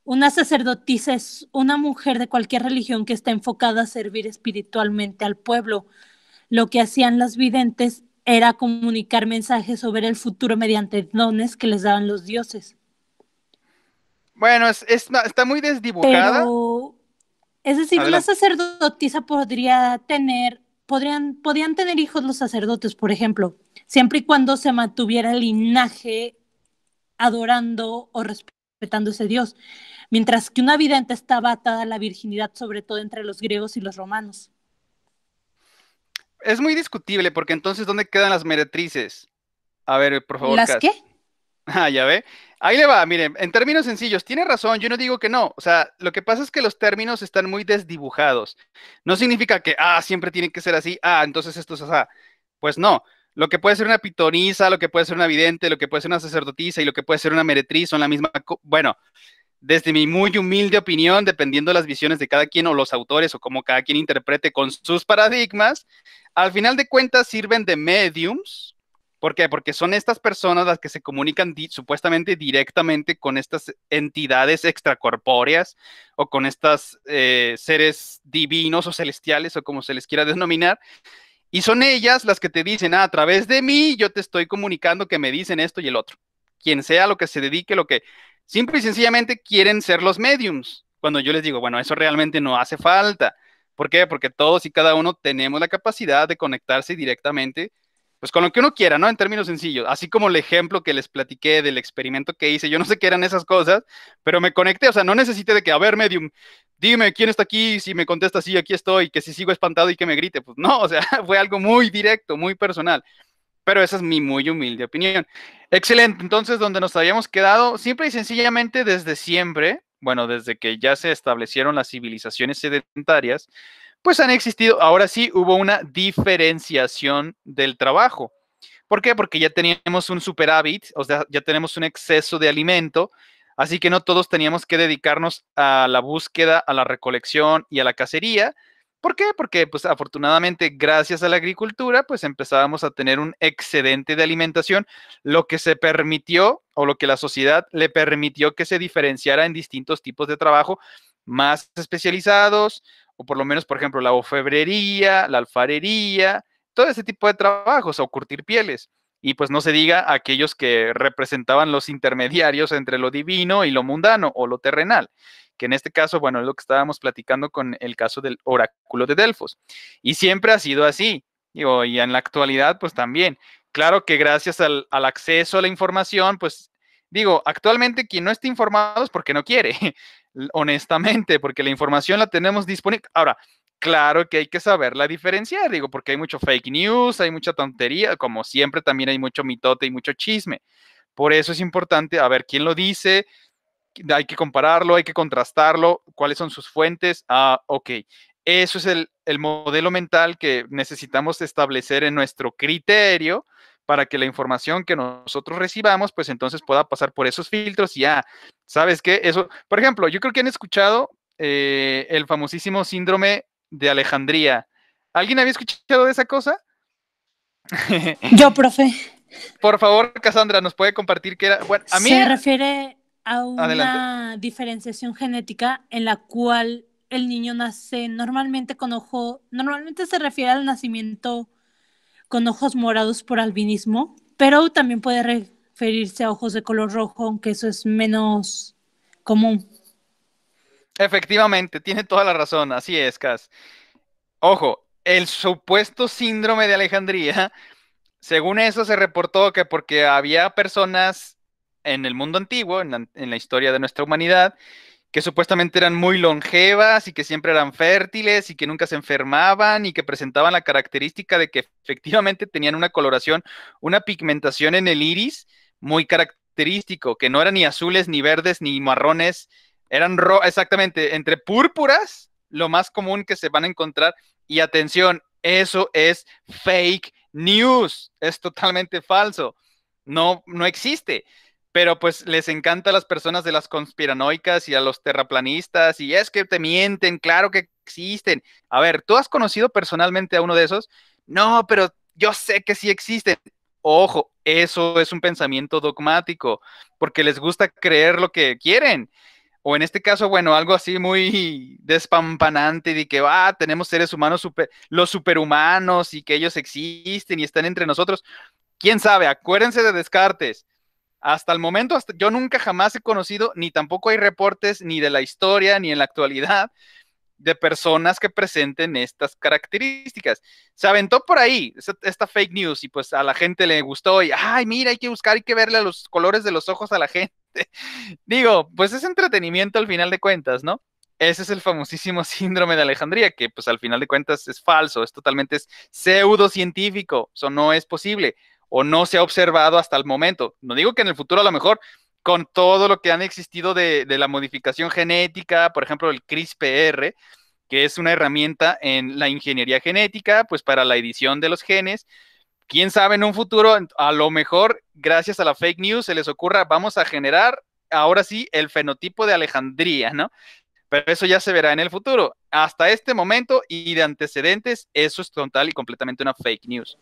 Una sacerdotisa es una mujer de cualquier religión que está enfocada a servir espiritualmente al pueblo. Lo que hacían las videntes era comunicar mensajes sobre el futuro mediante dones que les daban los dioses. Bueno, está muy desdibujada. es decir, la una sacerdotisa podría tener, podrían, podían tener hijos los sacerdotes, por ejemplo, siempre y cuando se mantuviera el linaje adorando o respetando ese Dios, mientras que una vidente estaba atada a la virginidad, sobre todo entre los griegos y los romanos es muy discutible porque entonces, ¿dónde quedan las meretrices? A ver, por favor. ¿Las qué? Ah, ya ve. Ahí le va, miren, en términos sencillos, tiene razón, yo no digo que no. O sea, lo que pasa es que los términos están muy desdibujados. No significa que, ah, siempre tienen que ser así, ah, entonces esto es así. Pues no. Lo que puede ser una pitonisa, lo que puede ser una vidente, lo que puede ser una sacerdotisa y lo que puede ser una meretriz son la misma. Bueno, desde mi muy humilde opinión, dependiendo de las visiones de cada quien o los autores o cómo cada quien interprete con sus paradigmas, al final de cuentas sirven de mediums. ¿Por qué? Porque son estas personas las que se comunican supuestamente directamente con estas entidades extracorpóreas o con estos eh, seres divinos o celestiales o como se les quiera denominar. Y son ellas las que te dicen, ah, a través de mí yo te estoy comunicando que me dicen esto y el otro. Quien sea lo que se dedique, lo que Simple y sencillamente quieren ser los mediums. Cuando yo les digo, bueno, eso realmente no hace falta. ¿Por qué? Porque todos y cada uno tenemos la capacidad de conectarse directamente, pues con lo que uno quiera, ¿no? En términos sencillos. Así como el ejemplo que les platiqué del experimento que hice, yo no sé qué eran esas cosas, pero me conecté, o sea, no necesité de que, a ver, medium, dime quién está aquí, si me contesta, sí, aquí estoy, que si sigo espantado y que me grite, pues no, o sea, fue algo muy directo, muy personal. Pero esa es mi muy humilde opinión. Excelente, entonces donde nos habíamos quedado, simple y sencillamente desde siempre, bueno, desde que ya se establecieron las civilizaciones sedentarias, pues han existido, ahora sí hubo una diferenciación del trabajo. ¿Por qué? Porque ya teníamos un superávit, o sea, ya tenemos un exceso de alimento, así que no todos teníamos que dedicarnos a la búsqueda, a la recolección y a la cacería, ¿Por qué? Porque pues afortunadamente gracias a la agricultura pues empezábamos a tener un excedente de alimentación, lo que se permitió o lo que la sociedad le permitió que se diferenciara en distintos tipos de trabajo más especializados o por lo menos por ejemplo la ofebrería, la alfarería, todo ese tipo de trabajos o curtir pieles. Y pues no se diga aquellos que representaban los intermediarios entre lo divino y lo mundano o lo terrenal que en este caso, bueno, es lo que estábamos platicando con el caso del oráculo de Delfos. Y siempre ha sido así, digo, y en la actualidad, pues también. Claro que gracias al, acceso a la información, pues digo, actualmente quien no está informado es porque no quiere, honestamente, porque la información la tenemos disponible. Ahora, claro que hay que saber la diferencia digo, porque hay mucho fake news, hay mucha tontería, como siempre también hay mucho mitote y mucho chisme. Por eso es importante a ver quién lo dice, hay que compararlo, hay que contrastarlo, cuáles son sus fuentes. Ah, ok. Eso es el, modelo mental que necesitamos establecer en nuestro criterio para que la información que nosotros recibamos, pues entonces pueda pasar por esos filtros y ya, ¿sabes qué? Eso, por ejemplo, yo creo que han escuchado eh, el famosísimo síndrome de Alejandría. ¿Alguien había escuchado de esa cosa? Yo, profe. Por favor, Cassandra, nos puede compartir qué era. Bueno, a mí. Se refiere a una diferenciación genética en la cual el niño nace normalmente con ojo, normalmente se refiere al nacimiento con ojos morados por albinismo, pero también puede referirse a ojos de color rojo, aunque eso es menos común. Efectivamente, tiene toda la razón, así es, Cas. Ojo, el supuesto síndrome de Alejandría, según eso se reportó que porque había personas en el mundo antiguo, en la, historia de nuestra humanidad, que supuestamente eran muy longevas y que siempre eran fértiles y que nunca se enfermaban y que presentaban la característica de que efectivamente tenían una coloración, una pigmentación en el iris muy característico, que no eran ni azules, ni verdes, ni marrones, eran exactamente entre púrpuras, lo más común que se van a encontrar. Y atención, eso es fake news, es totalmente falso, no, no existe pero pues les encanta a las personas de las conspiranoicas y a los terraplanistas y es que te mienten, claro que existen. A ver, ¿tú has conocido personalmente a uno de esos? No, pero yo sé que sí existen. Ojo, eso es un pensamiento dogmático, porque les gusta creer lo que quieren. O en este caso, bueno, algo así muy despampanante de que, ah, tenemos seres humanos, super, los superhumanos y que ellos existen y están entre nosotros. ¿Quién sabe? Acuérdense de Descartes hasta el momento, yo nunca jamás he conocido, ni tampoco hay reportes, ni de la historia, ni en la actualidad, de personas que presenten estas características. Se aventó por ahí esta fake news y pues a la gente le gustó y, ay, mira, hay que buscar, hay que verle a los colores de los ojos a la gente. Digo, pues es entretenimiento al final de cuentas, ¿no? Ese es el famosísimo síndrome de Alejandría, que pues al final de cuentas es falso, es totalmente es pseudocientífico, eso no es posible o no se ha observado hasta el momento. No digo que en el futuro a lo mejor con todo lo que han existido de, la modificación genética, por ejemplo, el CRISPR, que es una herramienta en la ingeniería genética, pues para la edición de los genes. Quién sabe en un futuro, a lo mejor gracias a la fake news se les ocurra, vamos a generar ahora sí el fenotipo de Alejandría, ¿no? Pero eso ya se verá en el futuro. Hasta este momento y de antecedentes, eso es total y completamente una fake news.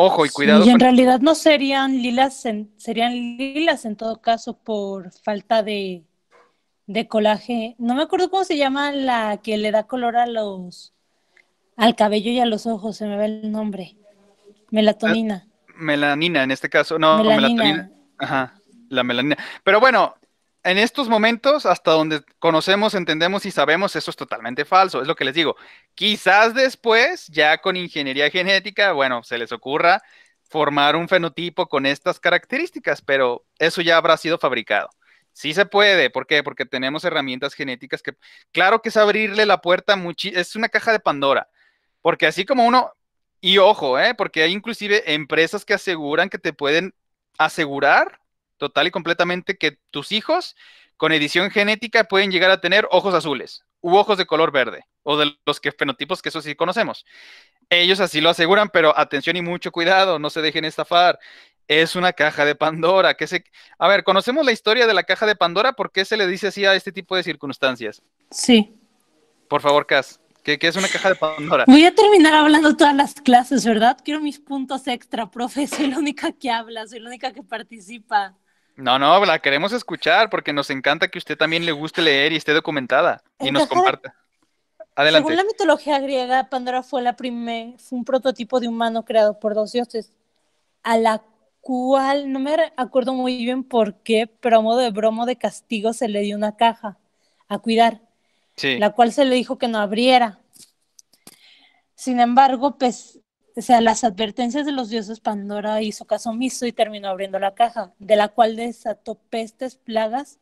Ojo y cuidado. y en realidad no serían lilas, serían lilas en todo caso por falta de, de colaje. No me acuerdo cómo se llama la que le da color a los al cabello y a los ojos, se me ve el nombre. Melatonina. Ah, melanina en este caso, no, melanina. melatonina. Ajá, la melanina. Pero bueno, en estos momentos, hasta donde conocemos, entendemos y sabemos, eso es totalmente falso. Es lo que les digo. Quizás después, ya con ingeniería genética, bueno, se les ocurra formar un fenotipo con estas características, pero eso ya habrá sido fabricado. Sí se puede, ¿por qué? Porque tenemos herramientas genéticas que, claro que es abrirle la puerta, es una caja de Pandora, porque así como uno, y ojo, ¿eh? porque hay inclusive empresas que aseguran que te pueden asegurar total y completamente que tus hijos con edición genética pueden llegar a tener ojos azules u ojos de color verde o de los que fenotipos que eso sí conocemos. Ellos así lo aseguran, pero atención y mucho cuidado, no se dejen estafar. Es una caja de Pandora. Que se... A ver, conocemos la historia de la caja de Pandora. ¿Por qué se le dice así a este tipo de circunstancias? Sí. Por favor, Cass, que es una caja de Pandora? Voy a terminar hablando todas las clases, ¿verdad? Quiero mis puntos extra, profe. Soy la única que habla, soy la única que participa. No, no, la queremos escuchar porque nos encanta que usted también le guste leer y esté documentada y nos comparta. Adelante. Según la mitología griega, Pandora fue, la primer, fue un prototipo de humano creado por dos dioses, a la cual no me acuerdo muy bien por qué, pero a modo de bromo de castigo se le dio una caja a cuidar, la cual se le dijo que no abriera. Sin embargo, pues, o sea, las advertencias de los dioses Pandora hizo caso omiso y terminó abriendo la caja, de la cual desató pestes, plagas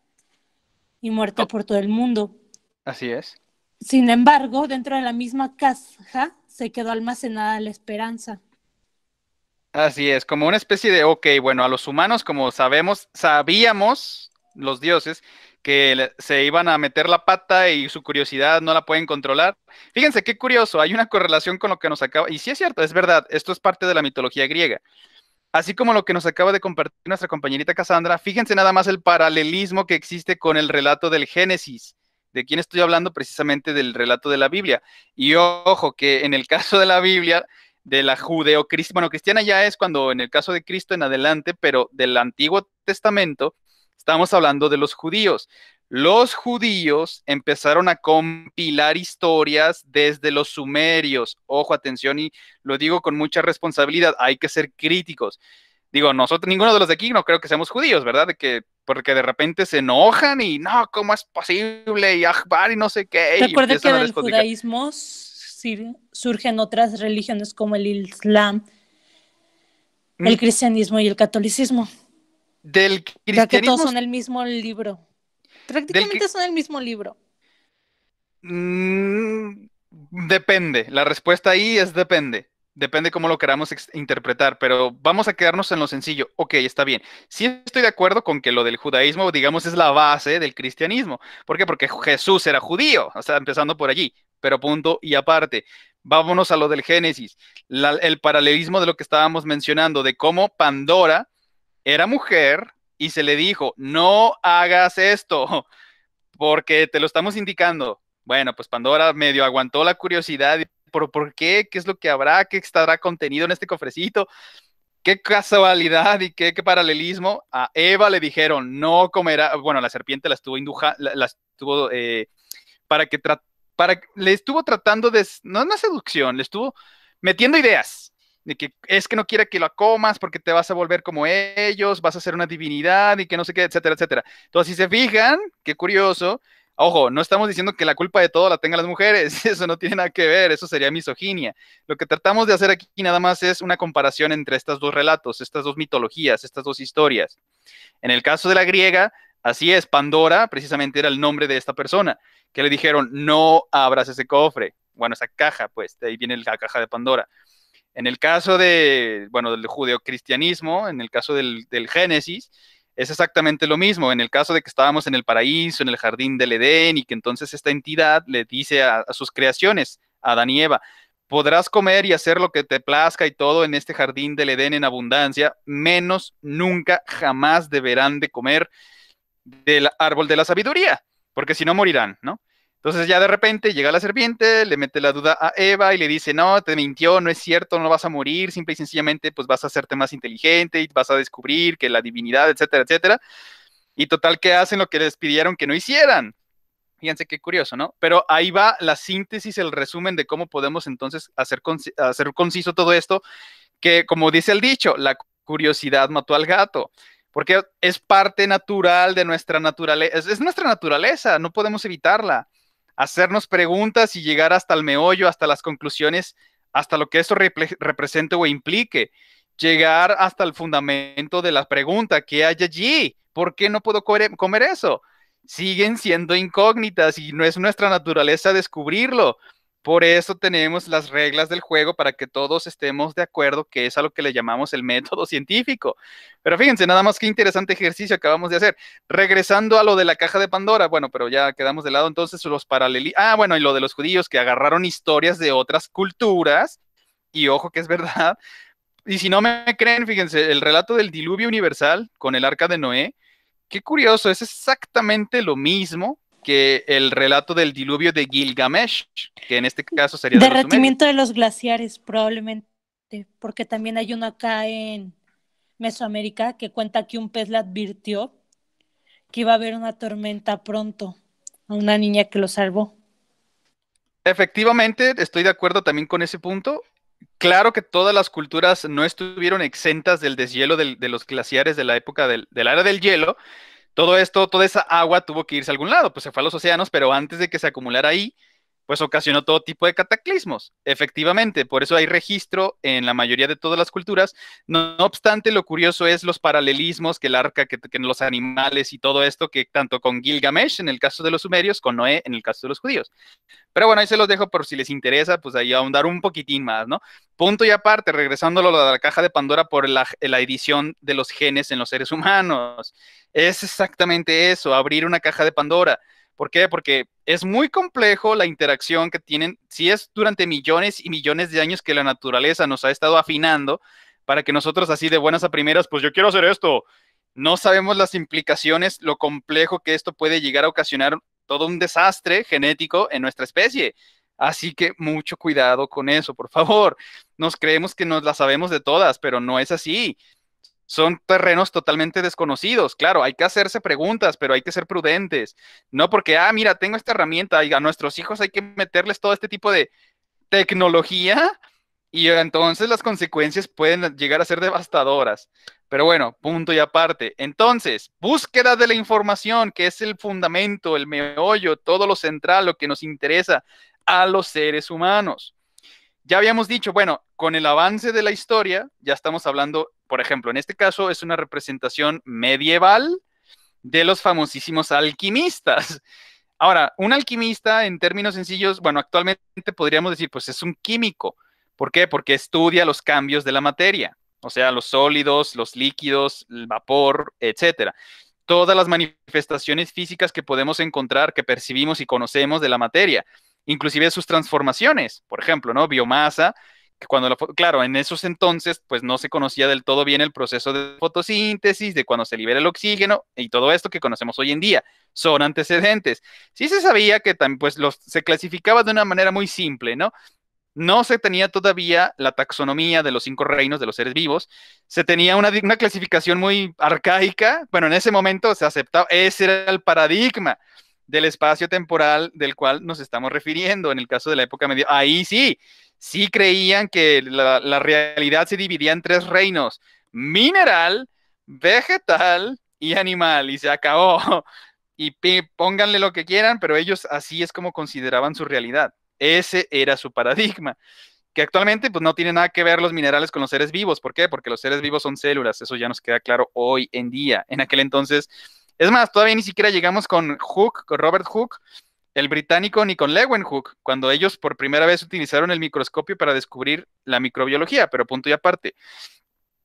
y muerte oh. por todo el mundo. Así es. Sin embargo, dentro de la misma caja se quedó almacenada la esperanza. Así es, como una especie de, ok, bueno, a los humanos, como sabemos, sabíamos los dioses que se iban a meter la pata y su curiosidad no la pueden controlar. Fíjense qué curioso, hay una correlación con lo que nos acaba, y si es cierto, es verdad, esto es parte de la mitología griega. Así como lo que nos acaba de compartir nuestra compañerita casandra fíjense nada más el paralelismo que existe con el relato del Génesis, de quién estoy hablando precisamente del relato de la Biblia. Y ojo, que en el caso de la Biblia, de la judeocristiana, bueno, cristiana ya es cuando en el caso de Cristo en adelante, pero del Antiguo Testamento, Estamos hablando de los judíos. Los judíos empezaron a compilar historias desde los sumerios. Ojo, atención, y lo digo con mucha responsabilidad, hay que ser críticos. Digo, nosotros, ninguno de los de aquí no creo que seamos judíos, ¿verdad? que, porque de repente se enojan y no, ¿cómo es posible? Y Akbar y no sé qué. Recuerda que del judaísmo surgen otras religiones como el Islam, el mm. cristianismo y el catolicismo. Del cristianismo. que todos son el mismo libro. Prácticamente son el mismo libro. Mm, depende. La respuesta ahí es depende. Depende cómo lo queramos interpretar, pero vamos a quedarnos en lo sencillo. Ok, está bien. Sí estoy de acuerdo con que lo del judaísmo, digamos, es la base del cristianismo. ¿Por qué? Porque Jesús era judío, o sea, empezando por allí, pero punto y aparte. Vámonos a lo del Génesis, el paralelismo de lo que estábamos mencionando, de cómo Pandora era mujer y se le dijo, no hagas esto porque te lo estamos indicando. Bueno, pues Pandora medio aguantó la curiosidad. ¿Por, ¿Por qué? ¿Qué es lo que habrá? ¿Qué estará contenido en este cofrecito? Qué casualidad y qué, paralelismo. A Eva le dijeron, no comerá. Bueno, la serpiente la estuvo induja, la, estuvo, eh, para que, para, le estuvo tratando de, no una seducción, le estuvo metiendo ideas de que es que no quiere que la comas porque te vas a volver como ellos, vas a ser una divinidad y que no sé qué, etcétera, etcétera. Entonces, si se fijan, qué curioso, ojo, no estamos diciendo que la culpa de todo la tengan las mujeres, eso no tiene nada que ver, eso sería misoginia. Lo que tratamos de hacer aquí nada más es una comparación entre estos dos relatos, estas dos mitologías, estas dos historias. En el caso de la griega, así es, Pandora precisamente era el nombre de esta persona, que le dijeron, no abras ese cofre, bueno, esa caja, pues, de ahí viene la caja de Pandora. En el caso de, bueno, del judeocristianismo, en el caso del, Génesis, es exactamente lo mismo. En el caso de que estábamos en el paraíso, en el jardín del Edén, y que entonces esta entidad le dice a, sus creaciones, a Adán y Eva, podrás comer y hacer lo que te plazca y todo en este jardín del Edén en abundancia, menos nunca jamás deberán de comer del árbol de la sabiduría, porque si no morirán, ¿no? Entonces ya de repente llega la serpiente, le mete la duda a Eva y le dice, no, te mintió, no es cierto, no vas a morir, simple y sencillamente pues vas a hacerte más inteligente y vas a descubrir que la divinidad, etcétera, etcétera. Y total que hacen lo que les pidieron que no hicieran. Fíjense qué curioso, ¿no? Pero ahí va la síntesis, el resumen de cómo podemos entonces hacer, hacer conciso todo esto, que como dice el dicho, la curiosidad mató al gato porque es parte natural de nuestra naturaleza, es, nuestra naturaleza, no podemos evitarla hacernos preguntas y llegar hasta el meollo, hasta las conclusiones, hasta lo que eso represente o implique, llegar hasta el fundamento de la pregunta, ¿qué hay allí? ¿Por qué no puedo comer eso? Siguen siendo incógnitas y no es nuestra naturaleza descubrirlo. Por eso tenemos las reglas del juego para que todos estemos de acuerdo, que es a lo que le llamamos el método científico. Pero fíjense, nada más qué interesante ejercicio acabamos de hacer. Regresando a lo de la caja de Pandora, bueno, pero ya quedamos de lado entonces los paralelismos. Ah, bueno, y lo de los judíos que agarraron historias de otras culturas, y ojo que es verdad. Y si no me creen, fíjense, el relato del diluvio universal con el arca de Noé, qué curioso, es exactamente lo mismo que el relato del diluvio de Gilgamesh, que en este caso sería... Derretimiento de los, glaciares, probablemente, porque también hay uno acá en Mesoamérica que cuenta que un pez le advirtió que iba a haber una tormenta pronto a una niña que lo salvó. Efectivamente, estoy de acuerdo también con ese punto. Claro que todas las culturas no estuvieron exentas del deshielo de los glaciares de la época del, del, área del hielo, todo esto, toda esa agua tuvo que irse a algún lado, pues se fue a los océanos, pero antes de que se acumulara ahí, pues ocasionó todo tipo de cataclismos. Efectivamente, por eso hay registro en la mayoría de todas las culturas. No, obstante, lo curioso es los paralelismos que el arca, que, los animales y todo esto, que tanto con Gilgamesh en el caso de los sumerios, con Noé en el caso de los judíos. Pero bueno, ahí se los dejo por si les interesa, pues ahí ahondar un poquitín más, ¿no? Punto y aparte, regresándolo a la caja de Pandora por la edición de los genes en los seres humanos. Es exactamente eso, abrir una caja de Pandora. ¿Por qué? Porque es muy complejo la interacción que tienen, si es durante millones y millones de años que la naturaleza nos ha estado afinando para que nosotros así de buenas a primeras, pues yo quiero hacer esto. No sabemos las implicaciones, lo complejo que esto puede llegar a ocasionar todo un desastre genético en nuestra especie. Así que mucho cuidado con eso, por favor. Nos creemos que nos la sabemos de todas, pero no es así son terrenos totalmente desconocidos. Claro, hay que hacerse preguntas, pero hay que ser prudentes. No porque, ah, mira, tengo esta herramienta y a nuestros hijos hay que meterles todo este tipo de tecnología y entonces las consecuencias pueden llegar a ser devastadoras. Pero bueno, punto y aparte. Entonces, búsqueda de la información, que es el fundamento, el meollo, todo lo central, lo que nos interesa a los seres humanos ya habíamos dicho, bueno, con el avance de la historia, ya estamos hablando, por ejemplo, en este caso es una representación medieval de los famosísimos alquimistas. Ahora, un alquimista, en términos sencillos, bueno, actualmente podríamos decir, pues es un químico. ¿Por qué? Porque estudia los cambios de la materia, o sea, los sólidos, los líquidos, el vapor, etcétera. Todas las manifestaciones físicas que podemos encontrar, que percibimos y conocemos de la materia inclusive sus transformaciones, por ejemplo, ¿no? Biomasa, que cuando la, claro, en esos entonces pues no se conocía del todo bien el proceso de fotosíntesis, de cuando se libera el oxígeno y todo esto que conocemos hoy en día, son antecedentes. Sí se sabía que pues los, se clasificaba de una manera muy simple, ¿no? No se tenía todavía la taxonomía de los cinco reinos de los seres vivos, se tenía una, una clasificación muy arcaica, bueno, en ese momento se aceptaba, ese era el paradigma, del espacio temporal del cual nos estamos refiriendo en el caso de la época media Ahí sí, sí creían que la, realidad se dividía en tres reinos, mineral, vegetal y animal, y se acabó. Y pónganle lo que quieran, pero ellos así es como consideraban su realidad. Ese era su paradigma que actualmente pues no tiene nada que ver los minerales con los seres vivos. ¿Por qué? Porque los seres vivos son células, eso ya nos queda claro hoy en día. En aquel entonces es más, todavía ni siquiera llegamos con Hook, con Robert Hooke, el británico, ni con Hook, cuando ellos por primera vez utilizaron el microscopio para descubrir la microbiología, pero punto y aparte.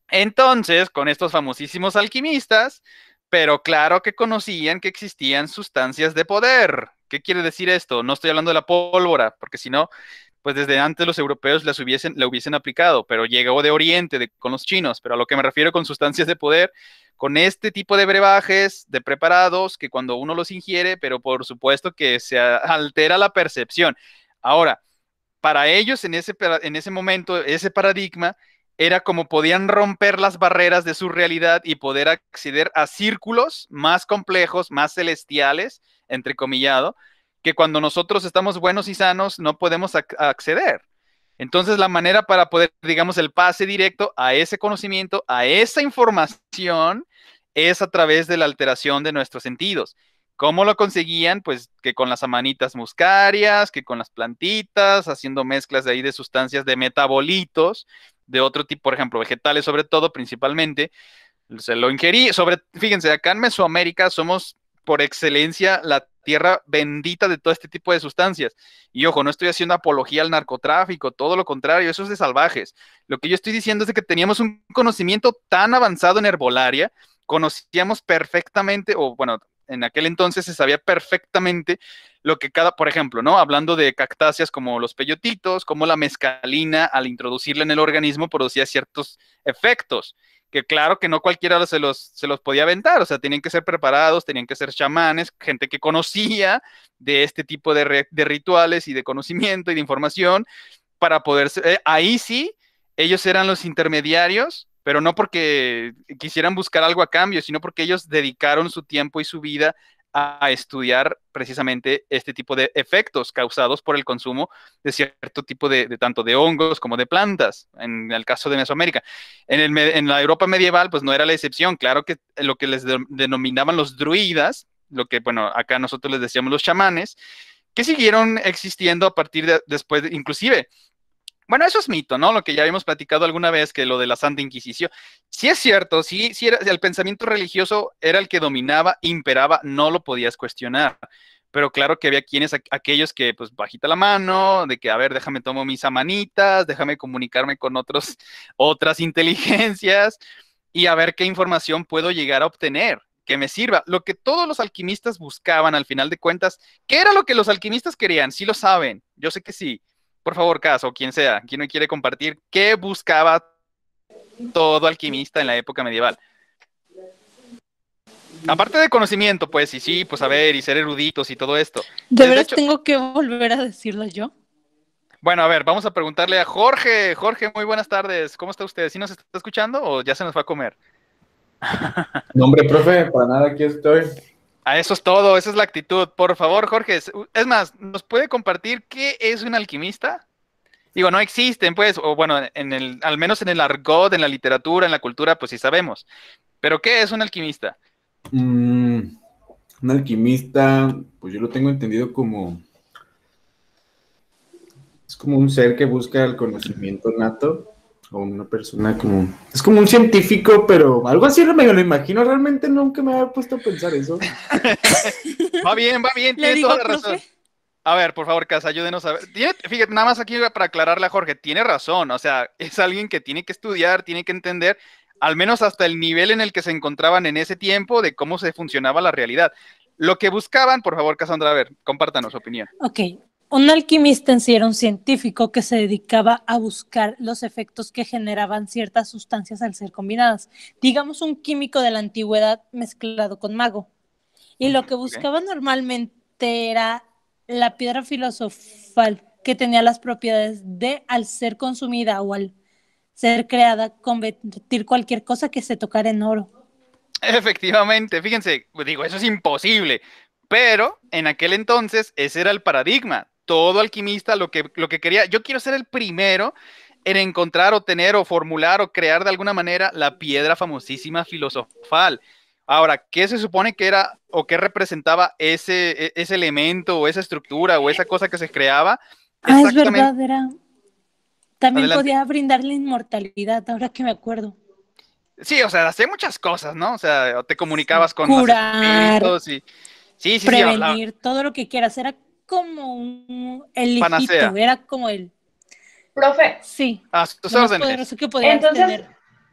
Entonces, con estos famosísimos alquimistas, pero claro que conocían que existían sustancias de poder. ¿Qué quiere decir esto? No estoy hablando de la pólvora, porque si no, pues desde antes los europeos las hubiesen, la hubiesen aplicado, pero llegó de Oriente con los chinos, pero a lo que me refiero con sustancias de poder, con este tipo de brebajes, de preparados, que cuando uno los ingiere, pero por supuesto que se altera la percepción. Ahora, para ellos en ese, en ese momento, ese paradigma era como podían romper las barreras de su realidad y poder acceder a círculos más complejos, más celestiales, entre comillado, que cuando nosotros estamos buenos y sanos no podemos acceder. Entonces, la manera para poder, digamos, el pase directo a ese conocimiento, a esa información, es a través de la alteración de nuestros sentidos. ¿Cómo lo conseguían? Pues que con las amanitas muscarias, que con las plantitas, haciendo mezclas de ahí de sustancias de metabolitos, de otro tipo, por ejemplo, vegetales sobre todo, principalmente. Se lo ingerí, sobre, fíjense, acá en Mesoamérica somos por excelencia la tierra bendita de todo este tipo de sustancias. Y ojo, no estoy haciendo apología al narcotráfico, todo lo contrario, eso es de salvajes. Lo que yo estoy diciendo es que teníamos un conocimiento tan avanzado en herbolaria, conocíamos perfectamente, o bueno, en aquel entonces se sabía perfectamente lo que cada, por ejemplo, ¿no? Hablando de cactáceas como los peyotitos, como la mescalina, al introducirla en el organismo producía ciertos efectos que claro que no cualquiera se los, se los podía aventar, o sea, tenían que ser preparados, tenían que ser chamanes, gente que conocía de este tipo de, rituales y de conocimiento y de información para poder, eh, ahí sí, ellos eran los intermediarios, pero no porque quisieran buscar algo a cambio, sino porque ellos dedicaron su tiempo y su vida a estudiar precisamente este tipo de efectos causados por el consumo de cierto tipo de, tanto de hongos como de plantas, en el caso de Mesoamérica. En, la Europa medieval, pues no era la excepción. Claro que lo que les denominaban los druidas, lo que, bueno, acá nosotros les decíamos los chamanes, que siguieron existiendo a partir de después, de, inclusive bueno, eso es mito, ¿no? Lo que ya habíamos platicado alguna vez, que lo de la Santa Inquisición. Sí es cierto, sí, sí era, el pensamiento religioso era el que dominaba, imperaba, no lo podías cuestionar. Pero claro que había quienes, aquellos que, pues, bajita la mano, de que, a ver, déjame tomo mis amanitas, déjame comunicarme con otros, otras inteligencias y a ver qué información puedo llegar a obtener que me sirva. Lo que todos los alquimistas buscaban al final de cuentas, ¿qué era lo que los alquimistas querían? Sí lo saben, yo sé que sí. Por favor, caso, quien sea, quien no quiere compartir, ¿qué buscaba todo alquimista en la época medieval? Aparte de conocimiento, pues, y sí, pues a ver, y ser eruditos y todo esto. ¿De veras tengo que volver a decirlo yo? Bueno, a ver, vamos a preguntarle a Jorge. Jorge, muy buenas tardes. ¿Cómo está usted? ¿Sí nos está escuchando o ya se nos va a comer? No, hombre, profe, para nada aquí estoy. A eso es todo, esa es la actitud. Por favor, Jorge, es más, ¿nos puede compartir qué es un alquimista? Digo, no existen, pues, o bueno, en el, al menos en el argot, en la literatura, en la cultura, pues sí sabemos. Pero ¿qué es un alquimista? Mm, un alquimista, pues yo lo tengo entendido como... Es como un ser que busca el conocimiento nato o una persona como... Es como un científico, pero algo así no me lo imagino. Realmente nunca me había puesto a pensar eso. va bien, va bien, tiene toda la razón. A ver, por favor, Casa, ayúdenos a ver. fíjate, nada más aquí para aclararle a Jorge, tiene razón, o sea, es alguien que tiene que estudiar, tiene que entender, al menos hasta el nivel en el que se encontraban en ese tiempo de cómo se funcionaba la realidad. Lo que buscaban, por favor, Cassandra, a ver, compártanos su opinión. Ok, un alquimista en sí era un científico que se dedicaba a buscar los efectos que generaban ciertas sustancias al ser combinadas. Digamos un químico de la antigüedad mezclado con mago. Y lo que buscaba normalmente era la piedra filosofal que tenía las propiedades de, al ser consumida o al ser creada, convertir cualquier cosa que se tocara en oro. Efectivamente, fíjense, digo, eso es imposible, pero en aquel entonces ese era el paradigma todo alquimista lo que, lo que quería, yo quiero ser el primero en encontrar o tener o formular o crear de alguna manera la piedra famosísima filosofal. Ahora, ¿qué se supone que era o qué representaba ese, e, ese elemento o esa estructura o esa cosa que se creaba? Ah, es verdad, era... También podía brindarle inmortalidad, ahora que me acuerdo. Sí, o sea, hacía muchas cosas, ¿no? O sea, te comunicabas con Curar, y... Sí, sí, prevenir, todo lo que quieras, era como un, el era como el... Profe. Sí. Entonces,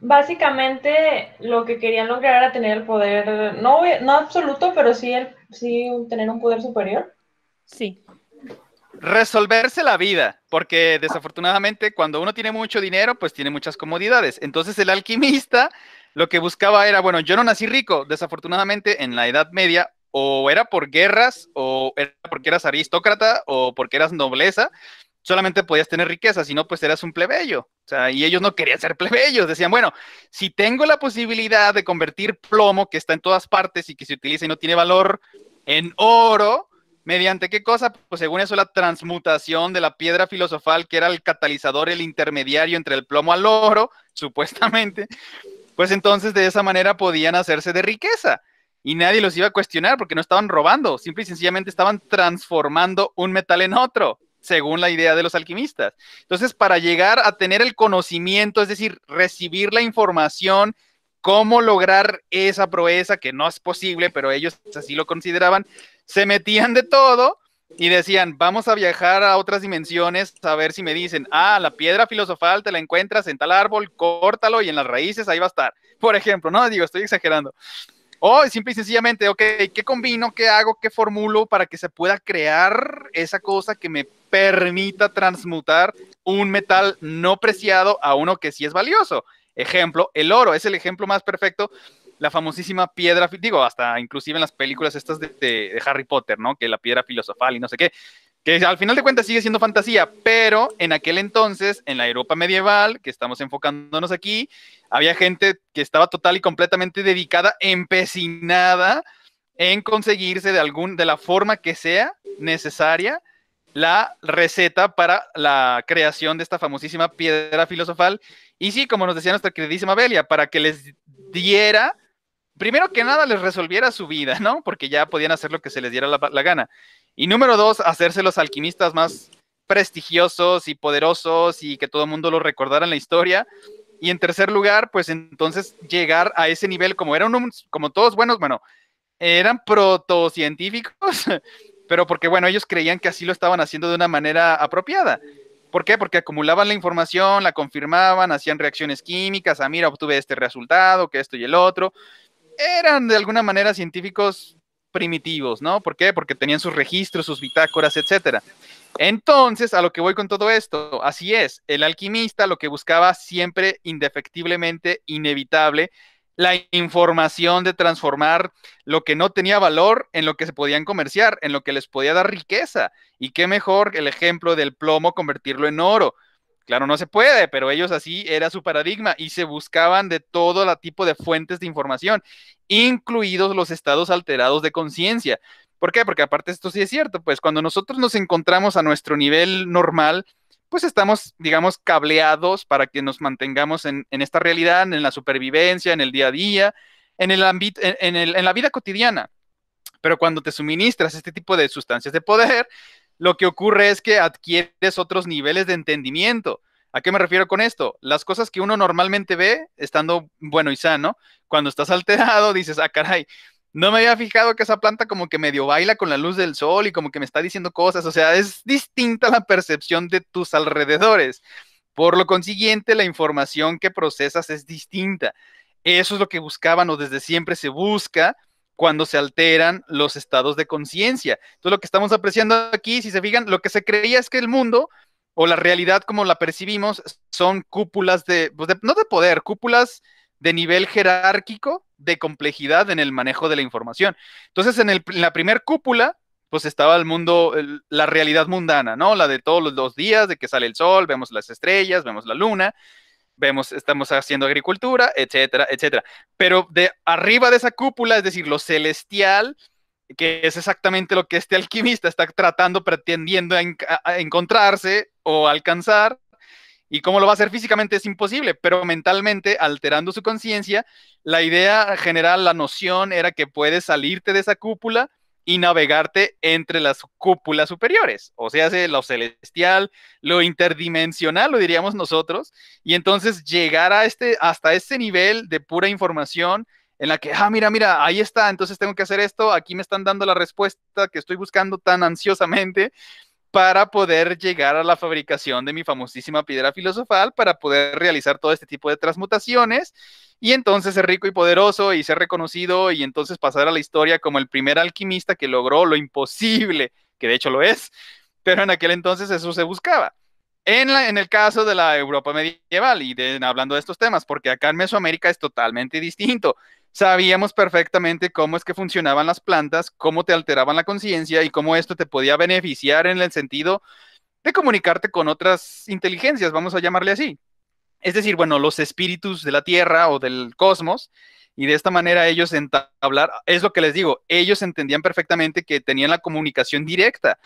básicamente lo que querían lograr era tener el poder, no, no absoluto, pero sí, sí tener un poder superior. Sí. Resolverse la vida, porque desafortunadamente cuando uno tiene mucho dinero, pues tiene muchas comodidades. Entonces el alquimista lo que buscaba era, bueno, yo no nací rico, desafortunadamente en la Edad Media o era por guerras, o era porque eras aristócrata, o porque eras nobleza, solamente podías tener riqueza, si no, pues eras un plebeyo. O sea, y ellos no querían ser plebeyos, decían, bueno, si tengo la posibilidad de convertir plomo, que está en todas partes y que se utiliza y no tiene valor, en oro, ¿mediante qué cosa? Pues según eso, la transmutación de la piedra filosofal, que era el catalizador, el intermediario entre el plomo al oro, supuestamente, pues entonces de esa manera podían hacerse de riqueza y nadie los iba a cuestionar porque no estaban robando, simple y sencillamente estaban transformando un metal en otro, según la idea de los alquimistas. Entonces, para llegar a tener el conocimiento, es decir, recibir la información, cómo lograr esa proeza, que no es posible, pero ellos así lo consideraban, se metían de todo y decían, vamos a viajar a otras dimensiones, a ver si me dicen, ah, la piedra filosofal te la encuentras en tal árbol, córtalo y en las raíces ahí va a estar. Por ejemplo, no digo, estoy exagerando. Oh, simple y sencillamente, ok, ¿qué combino? ¿Qué hago? ¿Qué formulo para que se pueda crear esa cosa que me permita transmutar un metal no preciado a uno que sí es valioso? Ejemplo, el oro es el ejemplo más perfecto la famosísima piedra, digo, hasta inclusive en las películas estas de, Harry Potter, ¿no? Que la piedra filosofal y no sé qué que al final de cuentas sigue siendo fantasía, pero en aquel entonces, en la Europa medieval, que estamos enfocándonos aquí, había gente que estaba total y completamente dedicada, empecinada en conseguirse de algún de la forma que sea necesaria la receta para la creación de esta famosísima piedra filosofal y sí, como nos decía nuestra queridísima Belia, para que les diera primero que nada les resolviera su vida, ¿no? Porque ya podían hacer lo que se les diera la gana. Y número dos, hacerse los alquimistas más prestigiosos y poderosos y que todo el mundo lo recordara en la historia. Y en tercer lugar, pues entonces llegar a ese nivel, como eran como todos buenos, bueno, eran protocientíficos, pero porque, bueno, ellos creían que así lo estaban haciendo de una manera apropiada. ¿Por qué? Porque acumulaban la información, la confirmaban, hacían reacciones químicas, ah, mira, obtuve este resultado, que esto y el otro. Eran de alguna manera científicos primitivos, ¿no? ¿Por qué? Porque tenían sus registros, sus bitácoras, etcétera. Entonces, a lo que voy con todo esto, así es, el alquimista lo que buscaba siempre indefectiblemente, inevitable, la información de transformar lo que no tenía valor en lo que se podían comerciar, en lo que les podía dar riqueza. Y qué mejor el ejemplo del plomo convertirlo en oro. Claro, no se puede, pero ellos así era su paradigma y se buscaban de todo la tipo de fuentes de información incluidos los estados alterados de conciencia. ¿Por qué? Porque aparte esto sí es cierto, pues cuando nosotros nos encontramos a nuestro nivel normal, pues estamos, digamos, cableados para que nos mantengamos en, esta realidad, en la supervivencia, en el día a día, en, el en la vida cotidiana. Pero cuando te suministras este tipo de sustancias de poder, lo que ocurre es que adquieres otros niveles de entendimiento ¿A qué me refiero con esto? Las cosas que uno normalmente ve estando bueno y sano, cuando estás alterado dices, ah, caray, no me había fijado que esa planta como que medio baila con la luz del sol y como que me está diciendo cosas, o sea, es distinta la percepción de tus alrededores. Por lo consiguiente, la información que procesas es distinta. Eso es lo que buscaban o desde siempre se busca cuando se alteran los estados de conciencia. Entonces, lo que estamos apreciando aquí, si se fijan, lo que se creía es que el mundo o la realidad como la percibimos son cúpulas pues, de, no de poder, cúpulas de nivel jerárquico de complejidad en el manejo de la información. Entonces, en, el, la primera cúpula, pues estaba el mundo, la realidad mundana, ¿no? La de todos los, dos días, de que sale el sol, vemos las estrellas, vemos la luna, vemos, estamos haciendo agricultura, etcétera, etcétera. Pero de arriba de esa cúpula, es decir, lo celestial, que es exactamente lo que este alquimista está tratando, pretendiendo encontrarse, o alcanzar. Y cómo lo va a hacer físicamente es imposible, pero mentalmente, alterando su conciencia, la idea general, la noción era que puedes salirte de esa cúpula y navegarte entre las cúpulas superiores, o sea, lo celestial, lo interdimensional, lo diríamos nosotros, y entonces llegar a este, hasta este nivel de pura información en la que, ah, mira, mira, ahí está, entonces tengo que hacer esto, aquí me están dando la respuesta que estoy buscando tan ansiosamente, para poder llegar a la fabricación de mi famosísima piedra filosofal, para poder realizar todo este tipo de transmutaciones y entonces ser rico y poderoso y ser reconocido y entonces pasar a la historia como el primer alquimista que logró lo imposible, que de hecho lo es, pero en aquel entonces eso se buscaba. En, en el caso de la Europa medieval y hablando de estos temas, porque acá en Mesoamérica es totalmente distinto sabíamos perfectamente cómo es que funcionaban las plantas, cómo te alteraban la conciencia y cómo esto te podía beneficiar en el sentido de comunicarte con otras inteligencias, vamos a llamarle así. Es decir, bueno, los espíritus de la Tierra o del cosmos, y de esta manera ellos entablar, es lo que les digo, ellos entendían perfectamente que tenían la comunicación directa.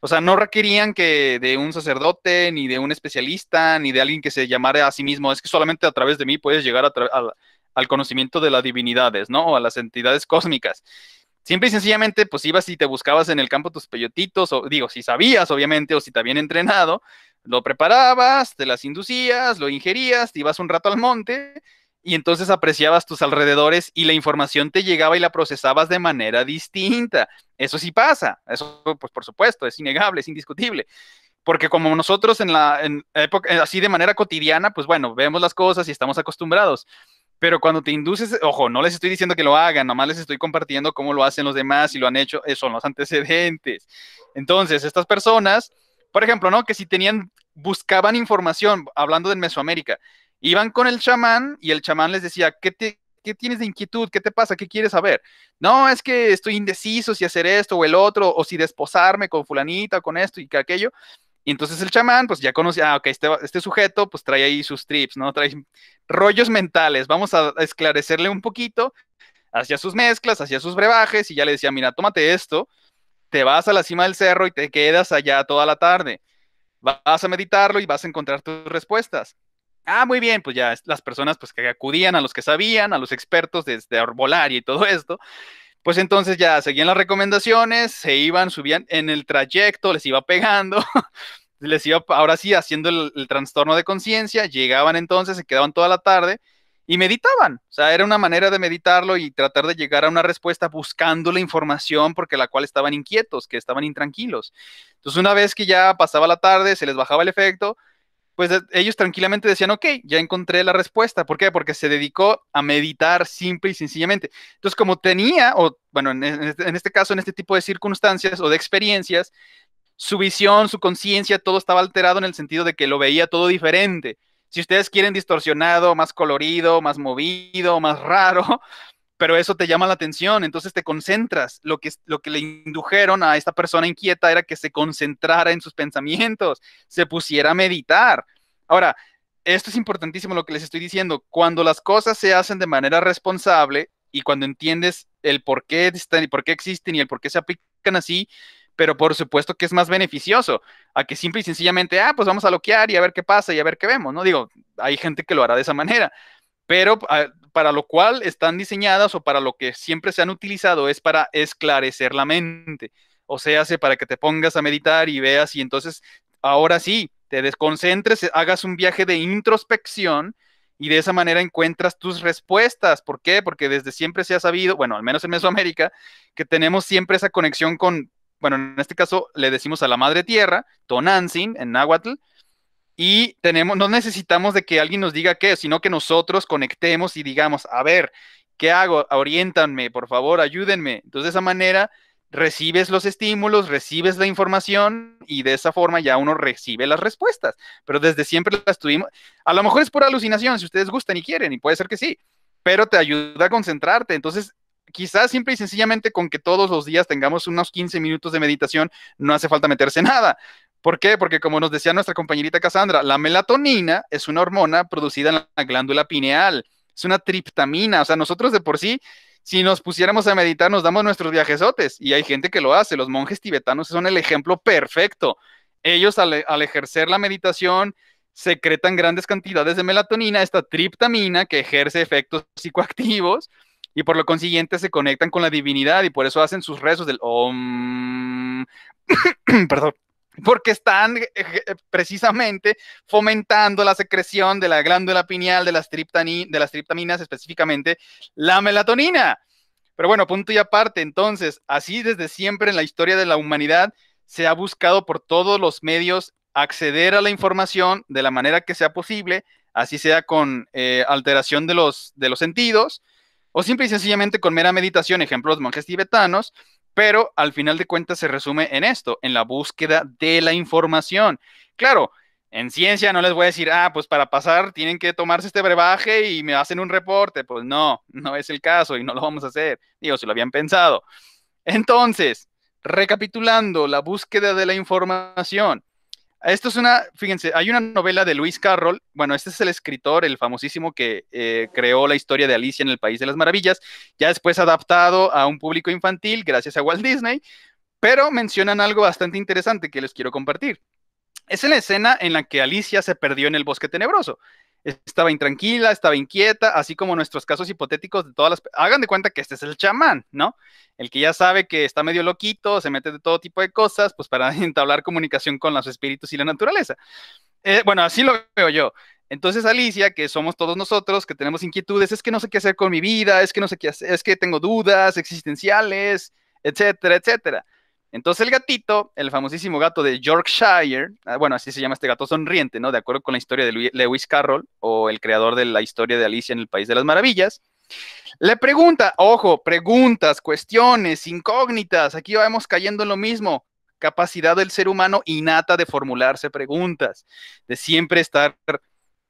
O sea, no requerían que de un sacerdote, ni de un especialista, ni de alguien que se llamara a sí mismo, es que solamente a través de mí puedes llegar a, a, al conocimiento de las divinidades, ¿no? O a las entidades cósmicas. Siempre y sencillamente, pues ibas y te buscabas en el campo tus peyotitos, o digo, si sabías, obviamente, o si te habían entrenado, lo preparabas, te las inducías, lo ingerías, te ibas un rato al monte y entonces apreciabas tus alrededores y la información te llegaba y la procesabas de manera distinta. Eso sí pasa, eso pues por supuesto, es innegable, es indiscutible. Porque como nosotros en la época, así de manera cotidiana, pues bueno, vemos las cosas y estamos acostumbrados. Pero cuando te induces, ojo, no les estoy diciendo que lo hagan, nomás les estoy compartiendo cómo lo hacen los demás y lo han hecho, eh, son los antecedentes. Entonces, estas personas, por ejemplo, ¿no? Que si tenían, buscaban información, hablando de Mesoamérica, iban con el chamán y el chamán les decía, ¿qué, te, ¿qué tienes de inquietud? ¿Qué te pasa? ¿Qué quieres saber? No, es que estoy indeciso si hacer esto o el otro, o si desposarme con fulanita, con esto y que aquello. Y entonces el chamán, pues ya conocía, ah, ok, este, este, sujeto, pues trae ahí sus trips, ¿no? Trae rollos mentales, vamos a esclarecerle un poquito, hacia sus mezclas, hacia sus brebajes, y ya le decía, mira, tómate esto, te vas a la cima del cerro y te quedas allá toda la tarde, vas a meditarlo y vas a encontrar tus respuestas. Ah, muy bien, pues ya las personas pues que acudían a los que sabían, a los expertos de, de y todo esto, pues entonces ya seguían las recomendaciones, se iban, subían en el trayecto, les iba pegando, les iba, ahora sí, haciendo el, trastorno de conciencia, llegaban entonces, se quedaban toda la tarde y meditaban. O sea, era una manera de meditarlo y tratar de llegar a una respuesta buscando la información porque la cual estaban inquietos, que estaban intranquilos. Entonces, una vez que ya pasaba la tarde, se les bajaba el efecto, pues eh, ellos tranquilamente decían, ok, ya encontré la respuesta. ¿Por qué? Porque se dedicó a meditar simple y sencillamente. Entonces, como tenía, o bueno, en este, en este caso, en este tipo de circunstancias o de experiencias, su visión, su conciencia, todo estaba alterado en el sentido de que lo veía todo diferente. Si ustedes quieren distorsionado, más colorido, más movido, más raro, pero eso te llama la atención, entonces te concentras. Lo que, lo que le indujeron a esta persona inquieta era que se concentrara en sus pensamientos, se pusiera a meditar. Ahora, esto es importantísimo lo que les estoy diciendo. Cuando las cosas se hacen de manera responsable y cuando entiendes el por qué están y por qué existen y el por qué se aplican así, pero por supuesto que es más beneficioso a que simple y sencillamente, ah, pues vamos a bloquear y a ver qué pasa y a ver qué vemos, ¿no? Digo, hay gente que lo hará de esa manera, pero ah, para lo cual están diseñadas o para lo que siempre se han utilizado es para esclarecer la mente. O sea, para que te pongas a meditar y veas y entonces ahora sí, te desconcentres, hagas un viaje de introspección y de esa manera encuentras tus respuestas. ¿Por qué? Porque desde siempre se ha sabido, bueno, al menos en Mesoamérica, que tenemos siempre esa conexión con, bueno, en este caso le decimos a la madre tierra, Tonantzin en náhuatl, y tenemos, no necesitamos de que alguien nos diga qué, sino que nosotros conectemos y digamos, a ver, ¿qué hago? Oriéntanme, por favor, ayúdenme. Entonces, de esa manera recibes los estímulos, recibes la información y de esa forma ya uno recibe las respuestas. Pero desde siempre las tuvimos. A lo mejor es por alucinación, si ustedes gustan y quieren, y puede ser que sí, pero te ayuda a concentrarte. Entonces, quizás simple y sencillamente con que todos los días tengamos unos 15 minutos de meditación, no hace falta meterse nada. ¿Por qué? Porque como nos decía nuestra compañerita Cassandra, la melatonina es una hormona producida en la glándula pineal, es una triptamina, o sea, nosotros de por sí, si nos pusiéramos a meditar, nos damos nuestros viajesotes y hay gente que lo hace, los monjes tibetanos son el ejemplo perfecto. Ellos al, ejercer la meditación secretan grandes cantidades de melatonina, esta triptamina que ejerce efectos psicoactivos y por lo consiguiente se conectan con la divinidad y por eso hacen sus rezos del om. Perdón porque están eh, eh, precisamente fomentando la secreción de la glándula pineal de las, de las triptaminas, específicamente la melatonina. Pero bueno, punto y aparte, entonces, así desde siempre en la historia de la humanidad se ha buscado por todos los medios acceder a la información de la manera que sea posible, así sea con eh, alteración de los, de los sentidos o simple y sencillamente con mera meditación, ejemplo, los monjes tibetanos, pero al final de cuentas se resume en esto, en la búsqueda de la información. Claro, en ciencia no les voy a decir, ah, pues para pasar tienen que tomarse este brebaje y me hacen un reporte. Pues no, no es el caso y no lo vamos a hacer. Digo, si lo habían pensado. Entonces, recapitulando, la búsqueda de la información esto es una, fíjense, hay una novela de Luis Carroll, bueno, este es el escritor, el famosísimo que eh, creó la historia de Alicia en el País de las Maravillas, ya después adaptado a un público infantil gracias a Walt Disney, pero mencionan algo bastante interesante que les quiero compartir. Es la escena en la que Alicia se perdió en el bosque tenebroso estaba intranquila, estaba inquieta, así como nuestros casos hipotéticos de todas las... Hagan de cuenta que este es el chamán, ¿no? El que ya sabe que está medio loquito, se mete de todo tipo de cosas, pues para entablar comunicación con los espíritus y la naturaleza. Eh, bueno, así lo veo yo. Entonces Alicia, que somos todos nosotros, que tenemos inquietudes, es que no sé qué hacer con mi vida, es que no sé qué hacer, es que tengo dudas existenciales, etcétera, etcétera. Entonces el gatito, el famosísimo gato de Yorkshire, ah, bueno, así se llama este gato sonriente, ¿no? De acuerdo con la historia de Lewis Carroll o el creador de la historia de Alicia en el País de las Maravillas, le pregunta, ojo, preguntas, cuestiones, incógnitas, aquí vamos cayendo en lo mismo, capacidad del ser humano innata de formularse preguntas, de siempre estar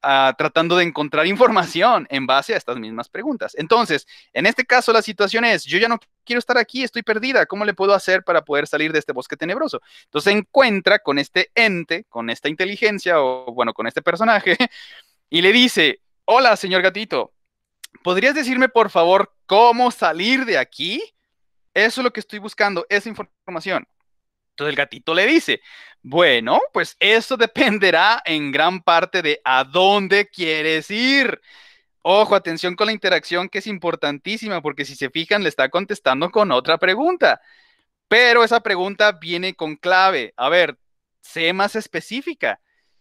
Ah, tratando de encontrar información en base a estas mismas preguntas. Entonces, en este caso la situación es, yo ya no quiero estar aquí, estoy perdida, ¿cómo le puedo hacer para poder salir de este bosque tenebroso? Entonces se encuentra con este ente, con esta inteligencia o bueno, con este personaje y le dice, hola señor gatito, ¿podrías decirme por favor cómo salir de aquí? Eso es lo que estoy buscando, esa información. Entonces el gatito le dice, bueno, pues eso dependerá en gran parte de a dónde quieres ir. Ojo, atención con la interacción que es importantísima porque si se fijan le está contestando con otra pregunta, pero esa pregunta viene con clave. A ver, sé más específica.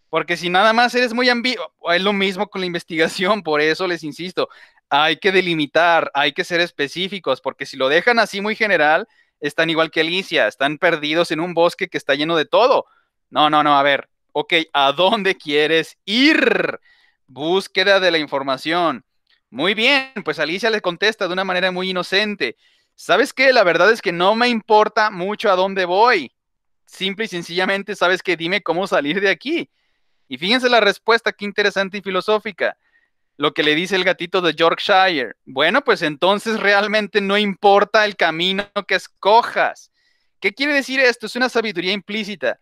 Porque si nada más eres muy ambiguo, es lo mismo con la investigación, por eso les insisto, hay que delimitar, hay que ser específicos, porque si lo dejan así muy general, están igual que Alicia, están perdidos en un bosque que está lleno de todo. No, no, no, a ver, ok, ¿a dónde quieres ir? Búsqueda de la información. Muy bien, pues Alicia le contesta de una manera muy inocente. ¿Sabes qué? La verdad es que no me importa mucho a dónde voy. Simple y sencillamente, ¿sabes que Dime cómo salir de aquí. Y fíjense la respuesta, qué interesante y filosófica lo que le dice el gatito de Yorkshire. Bueno, pues entonces realmente no importa el camino que escojas. ¿Qué quiere decir esto? Es una sabiduría implícita.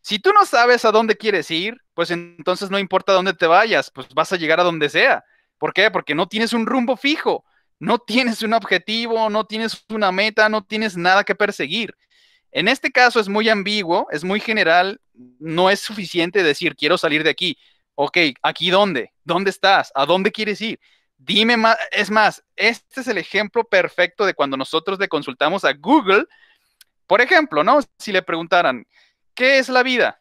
Si tú no sabes a dónde quieres ir, pues entonces no importa dónde te vayas, pues vas a llegar a donde sea. ¿Por qué? Porque no tienes un rumbo fijo, no tienes un objetivo, no tienes una meta, no tienes nada que perseguir. En este caso es muy ambiguo, es muy general, no es suficiente decir quiero salir de aquí. Ok, ¿aquí dónde? ¿Dónde estás? ¿A dónde quieres ir? Dime más, es más, este es el ejemplo perfecto de cuando nosotros le consultamos a Google, por ejemplo, ¿no? Si le preguntaran, ¿qué es la vida?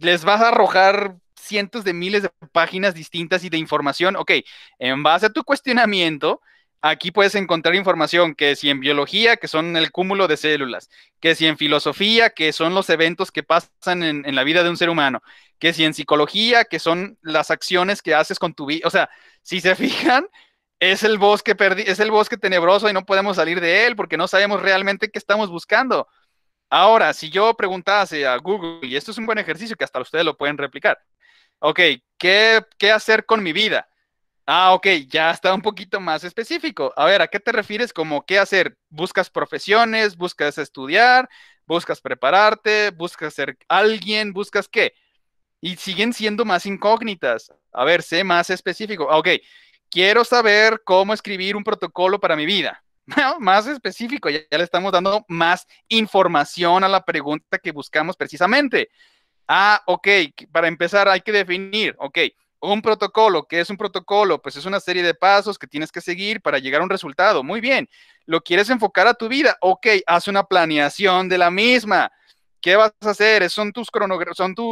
Les vas a arrojar cientos de miles de páginas distintas y de información. Ok, en base a tu cuestionamiento, Aquí puedes encontrar información que si en biología, que son el cúmulo de células, que si en filosofía, que son los eventos que pasan en, la vida de un ser humano, que si en psicología, que son las acciones que haces con tu vida. O sea, si se fijan, es el bosque perdido, es el bosque tenebroso y no podemos salir de él porque no sabemos realmente qué estamos buscando. Ahora, si yo preguntase a Google, y esto es un buen ejercicio que hasta ustedes lo pueden replicar, ok, ¿qué, qué hacer con mi vida? Ah, ok, ya está un poquito más específico. A ver, ¿a qué te refieres ¿Cómo qué hacer? ¿Buscas profesiones? ¿Buscas estudiar? ¿Buscas prepararte? ¿Buscas ser alguien? ¿Buscas qué? Y siguen siendo más incógnitas. A ver, sé más específico. Ah, ok, quiero saber cómo escribir un protocolo para mi vida. más específico, ya, ya le estamos dando más información a la pregunta que buscamos precisamente. Ah, ok, para empezar hay que definir, ok un protocolo, ¿qué es un protocolo? Pues es una serie de pasos que tienes que seguir para llegar a un resultado. Muy bien, lo quieres enfocar a tu vida. Ok, haz una planeación de la misma. ¿Qué vas a hacer? Son tus cronogramas, son tus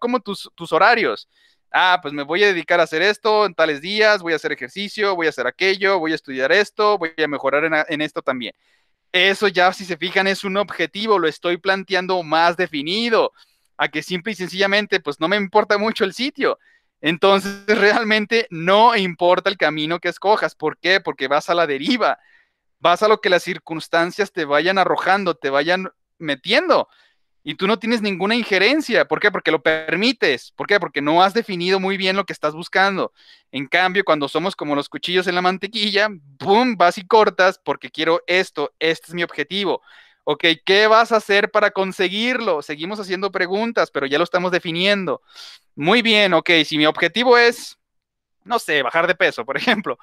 como tus, tus horarios. Ah, pues me voy a dedicar a hacer esto en tales días, voy a hacer ejercicio, voy a hacer aquello, voy a estudiar esto, voy a mejorar en, en esto también. Eso ya, si se fijan, es un objetivo, lo estoy planteando más definido, a que simple y sencillamente, pues no me importa mucho el sitio. Entonces, realmente no importa el camino que escojas. ¿Por qué? Porque vas a la deriva, vas a lo que las circunstancias te vayan arrojando, te vayan metiendo. Y tú no tienes ninguna injerencia. ¿Por qué? Porque lo permites. ¿Por qué? Porque no has definido muy bien lo que estás buscando. En cambio, cuando somos como los cuchillos en la mantequilla, ¡boom! Vas y cortas porque quiero esto, este es mi objetivo. Ok, ¿qué vas a hacer para conseguirlo? Seguimos haciendo preguntas, pero ya lo estamos definiendo. Muy bien, ok, si mi objetivo es, no sé, bajar de peso, por ejemplo,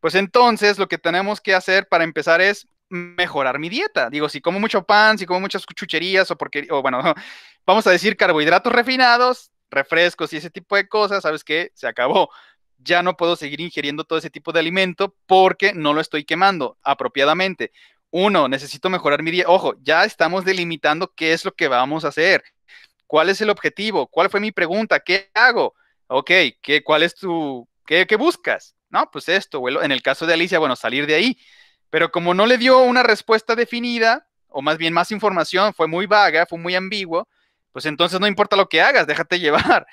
pues entonces lo que tenemos que hacer para empezar es mejorar mi dieta. Digo, si como mucho pan, si como muchas chucherías o porque, o bueno, vamos a decir carbohidratos refinados, refrescos y ese tipo de cosas, ¿sabes qué? Se acabó. Ya no puedo seguir ingiriendo todo ese tipo de alimento porque no lo estoy quemando apropiadamente. Uno, necesito mejorar mi día. Ojo, ya estamos delimitando qué es lo que vamos a hacer. ¿Cuál es el objetivo? ¿Cuál fue mi pregunta? ¿Qué hago? Ok, ¿qué, ¿cuál es tu... ¿Qué, buscas? No, pues esto, En el caso de Alicia, bueno, salir de ahí. Pero como no le dio una respuesta definida, o más bien más información, fue muy vaga, fue muy ambiguo, pues entonces no importa lo que hagas, déjate llevar.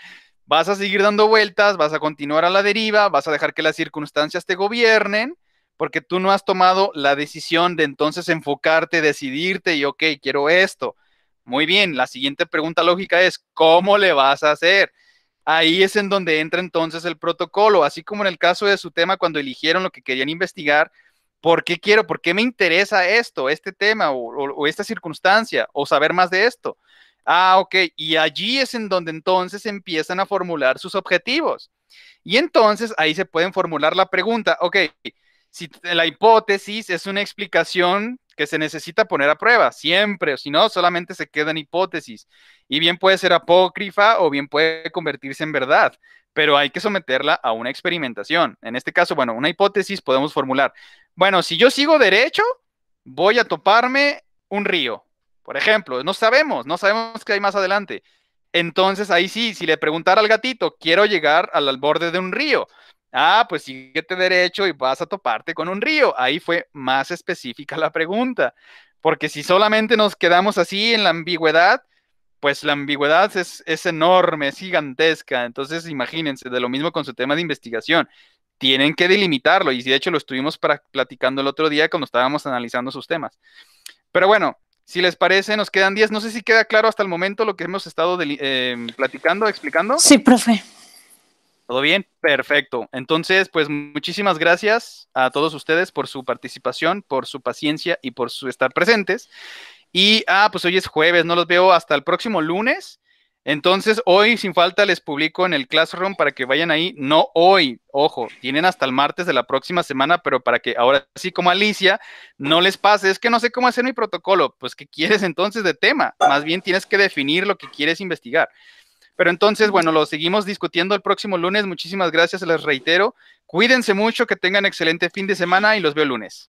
Vas a seguir dando vueltas, vas a continuar a la deriva, vas a dejar que las circunstancias te gobiernen porque tú no has tomado la decisión de entonces enfocarte, decidirte y, ok, quiero esto. Muy bien, la siguiente pregunta lógica es, ¿cómo le vas a hacer? Ahí es en donde entra entonces el protocolo, así como en el caso de su tema cuando eligieron lo que querían investigar, ¿por qué quiero? ¿Por qué me interesa esto, este tema o, esta circunstancia o saber más de esto? Ah, ok, y allí es en donde entonces empiezan a formular sus objetivos. Y entonces ahí se pueden formular la pregunta, ok, si la hipótesis es una explicación que se necesita poner a prueba, siempre, o si no, solamente se queda en hipótesis. Y bien puede ser apócrifa o bien puede convertirse en verdad, pero hay que someterla a una experimentación. En este caso, bueno, una hipótesis podemos formular. Bueno, si yo sigo derecho, voy a toparme un río, por ejemplo, no sabemos, no sabemos qué hay más adelante. Entonces ahí sí, si le preguntara al gatito, quiero llegar al, al borde de un río, Ah, pues síguete derecho y vas a toparte con un río. Ahí fue más específica la pregunta, porque si solamente nos quedamos así en la ambigüedad, pues la ambigüedad es, enorme, es gigantesca. Entonces, imagínense, de lo mismo con su tema de investigación. Tienen que delimitarlo y de hecho lo estuvimos platicando el otro día cuando estábamos analizando sus temas. Pero bueno, si les parece, nos quedan 10. No sé si queda claro hasta el momento lo que hemos estado eh, platicando, explicando. Sí, profe. ¿Todo bien? Perfecto. Entonces, pues muchísimas gracias a todos ustedes por su participación, por su paciencia y por su estar presentes. Y, ah, pues hoy es jueves, no los veo hasta el próximo lunes. Entonces, hoy sin falta les publico en el Classroom para que vayan ahí. No hoy, ojo, tienen hasta el martes de la próxima semana, pero para que ahora sí, como Alicia, no les pase. Es que no sé cómo hacer mi protocolo. Pues, ¿qué quieres entonces de tema? Más bien tienes que definir lo que quieres investigar. Pero entonces, bueno, lo seguimos discutiendo el próximo lunes. Muchísimas gracias, les reitero. Cuídense mucho, que tengan excelente fin de semana y los veo lunes.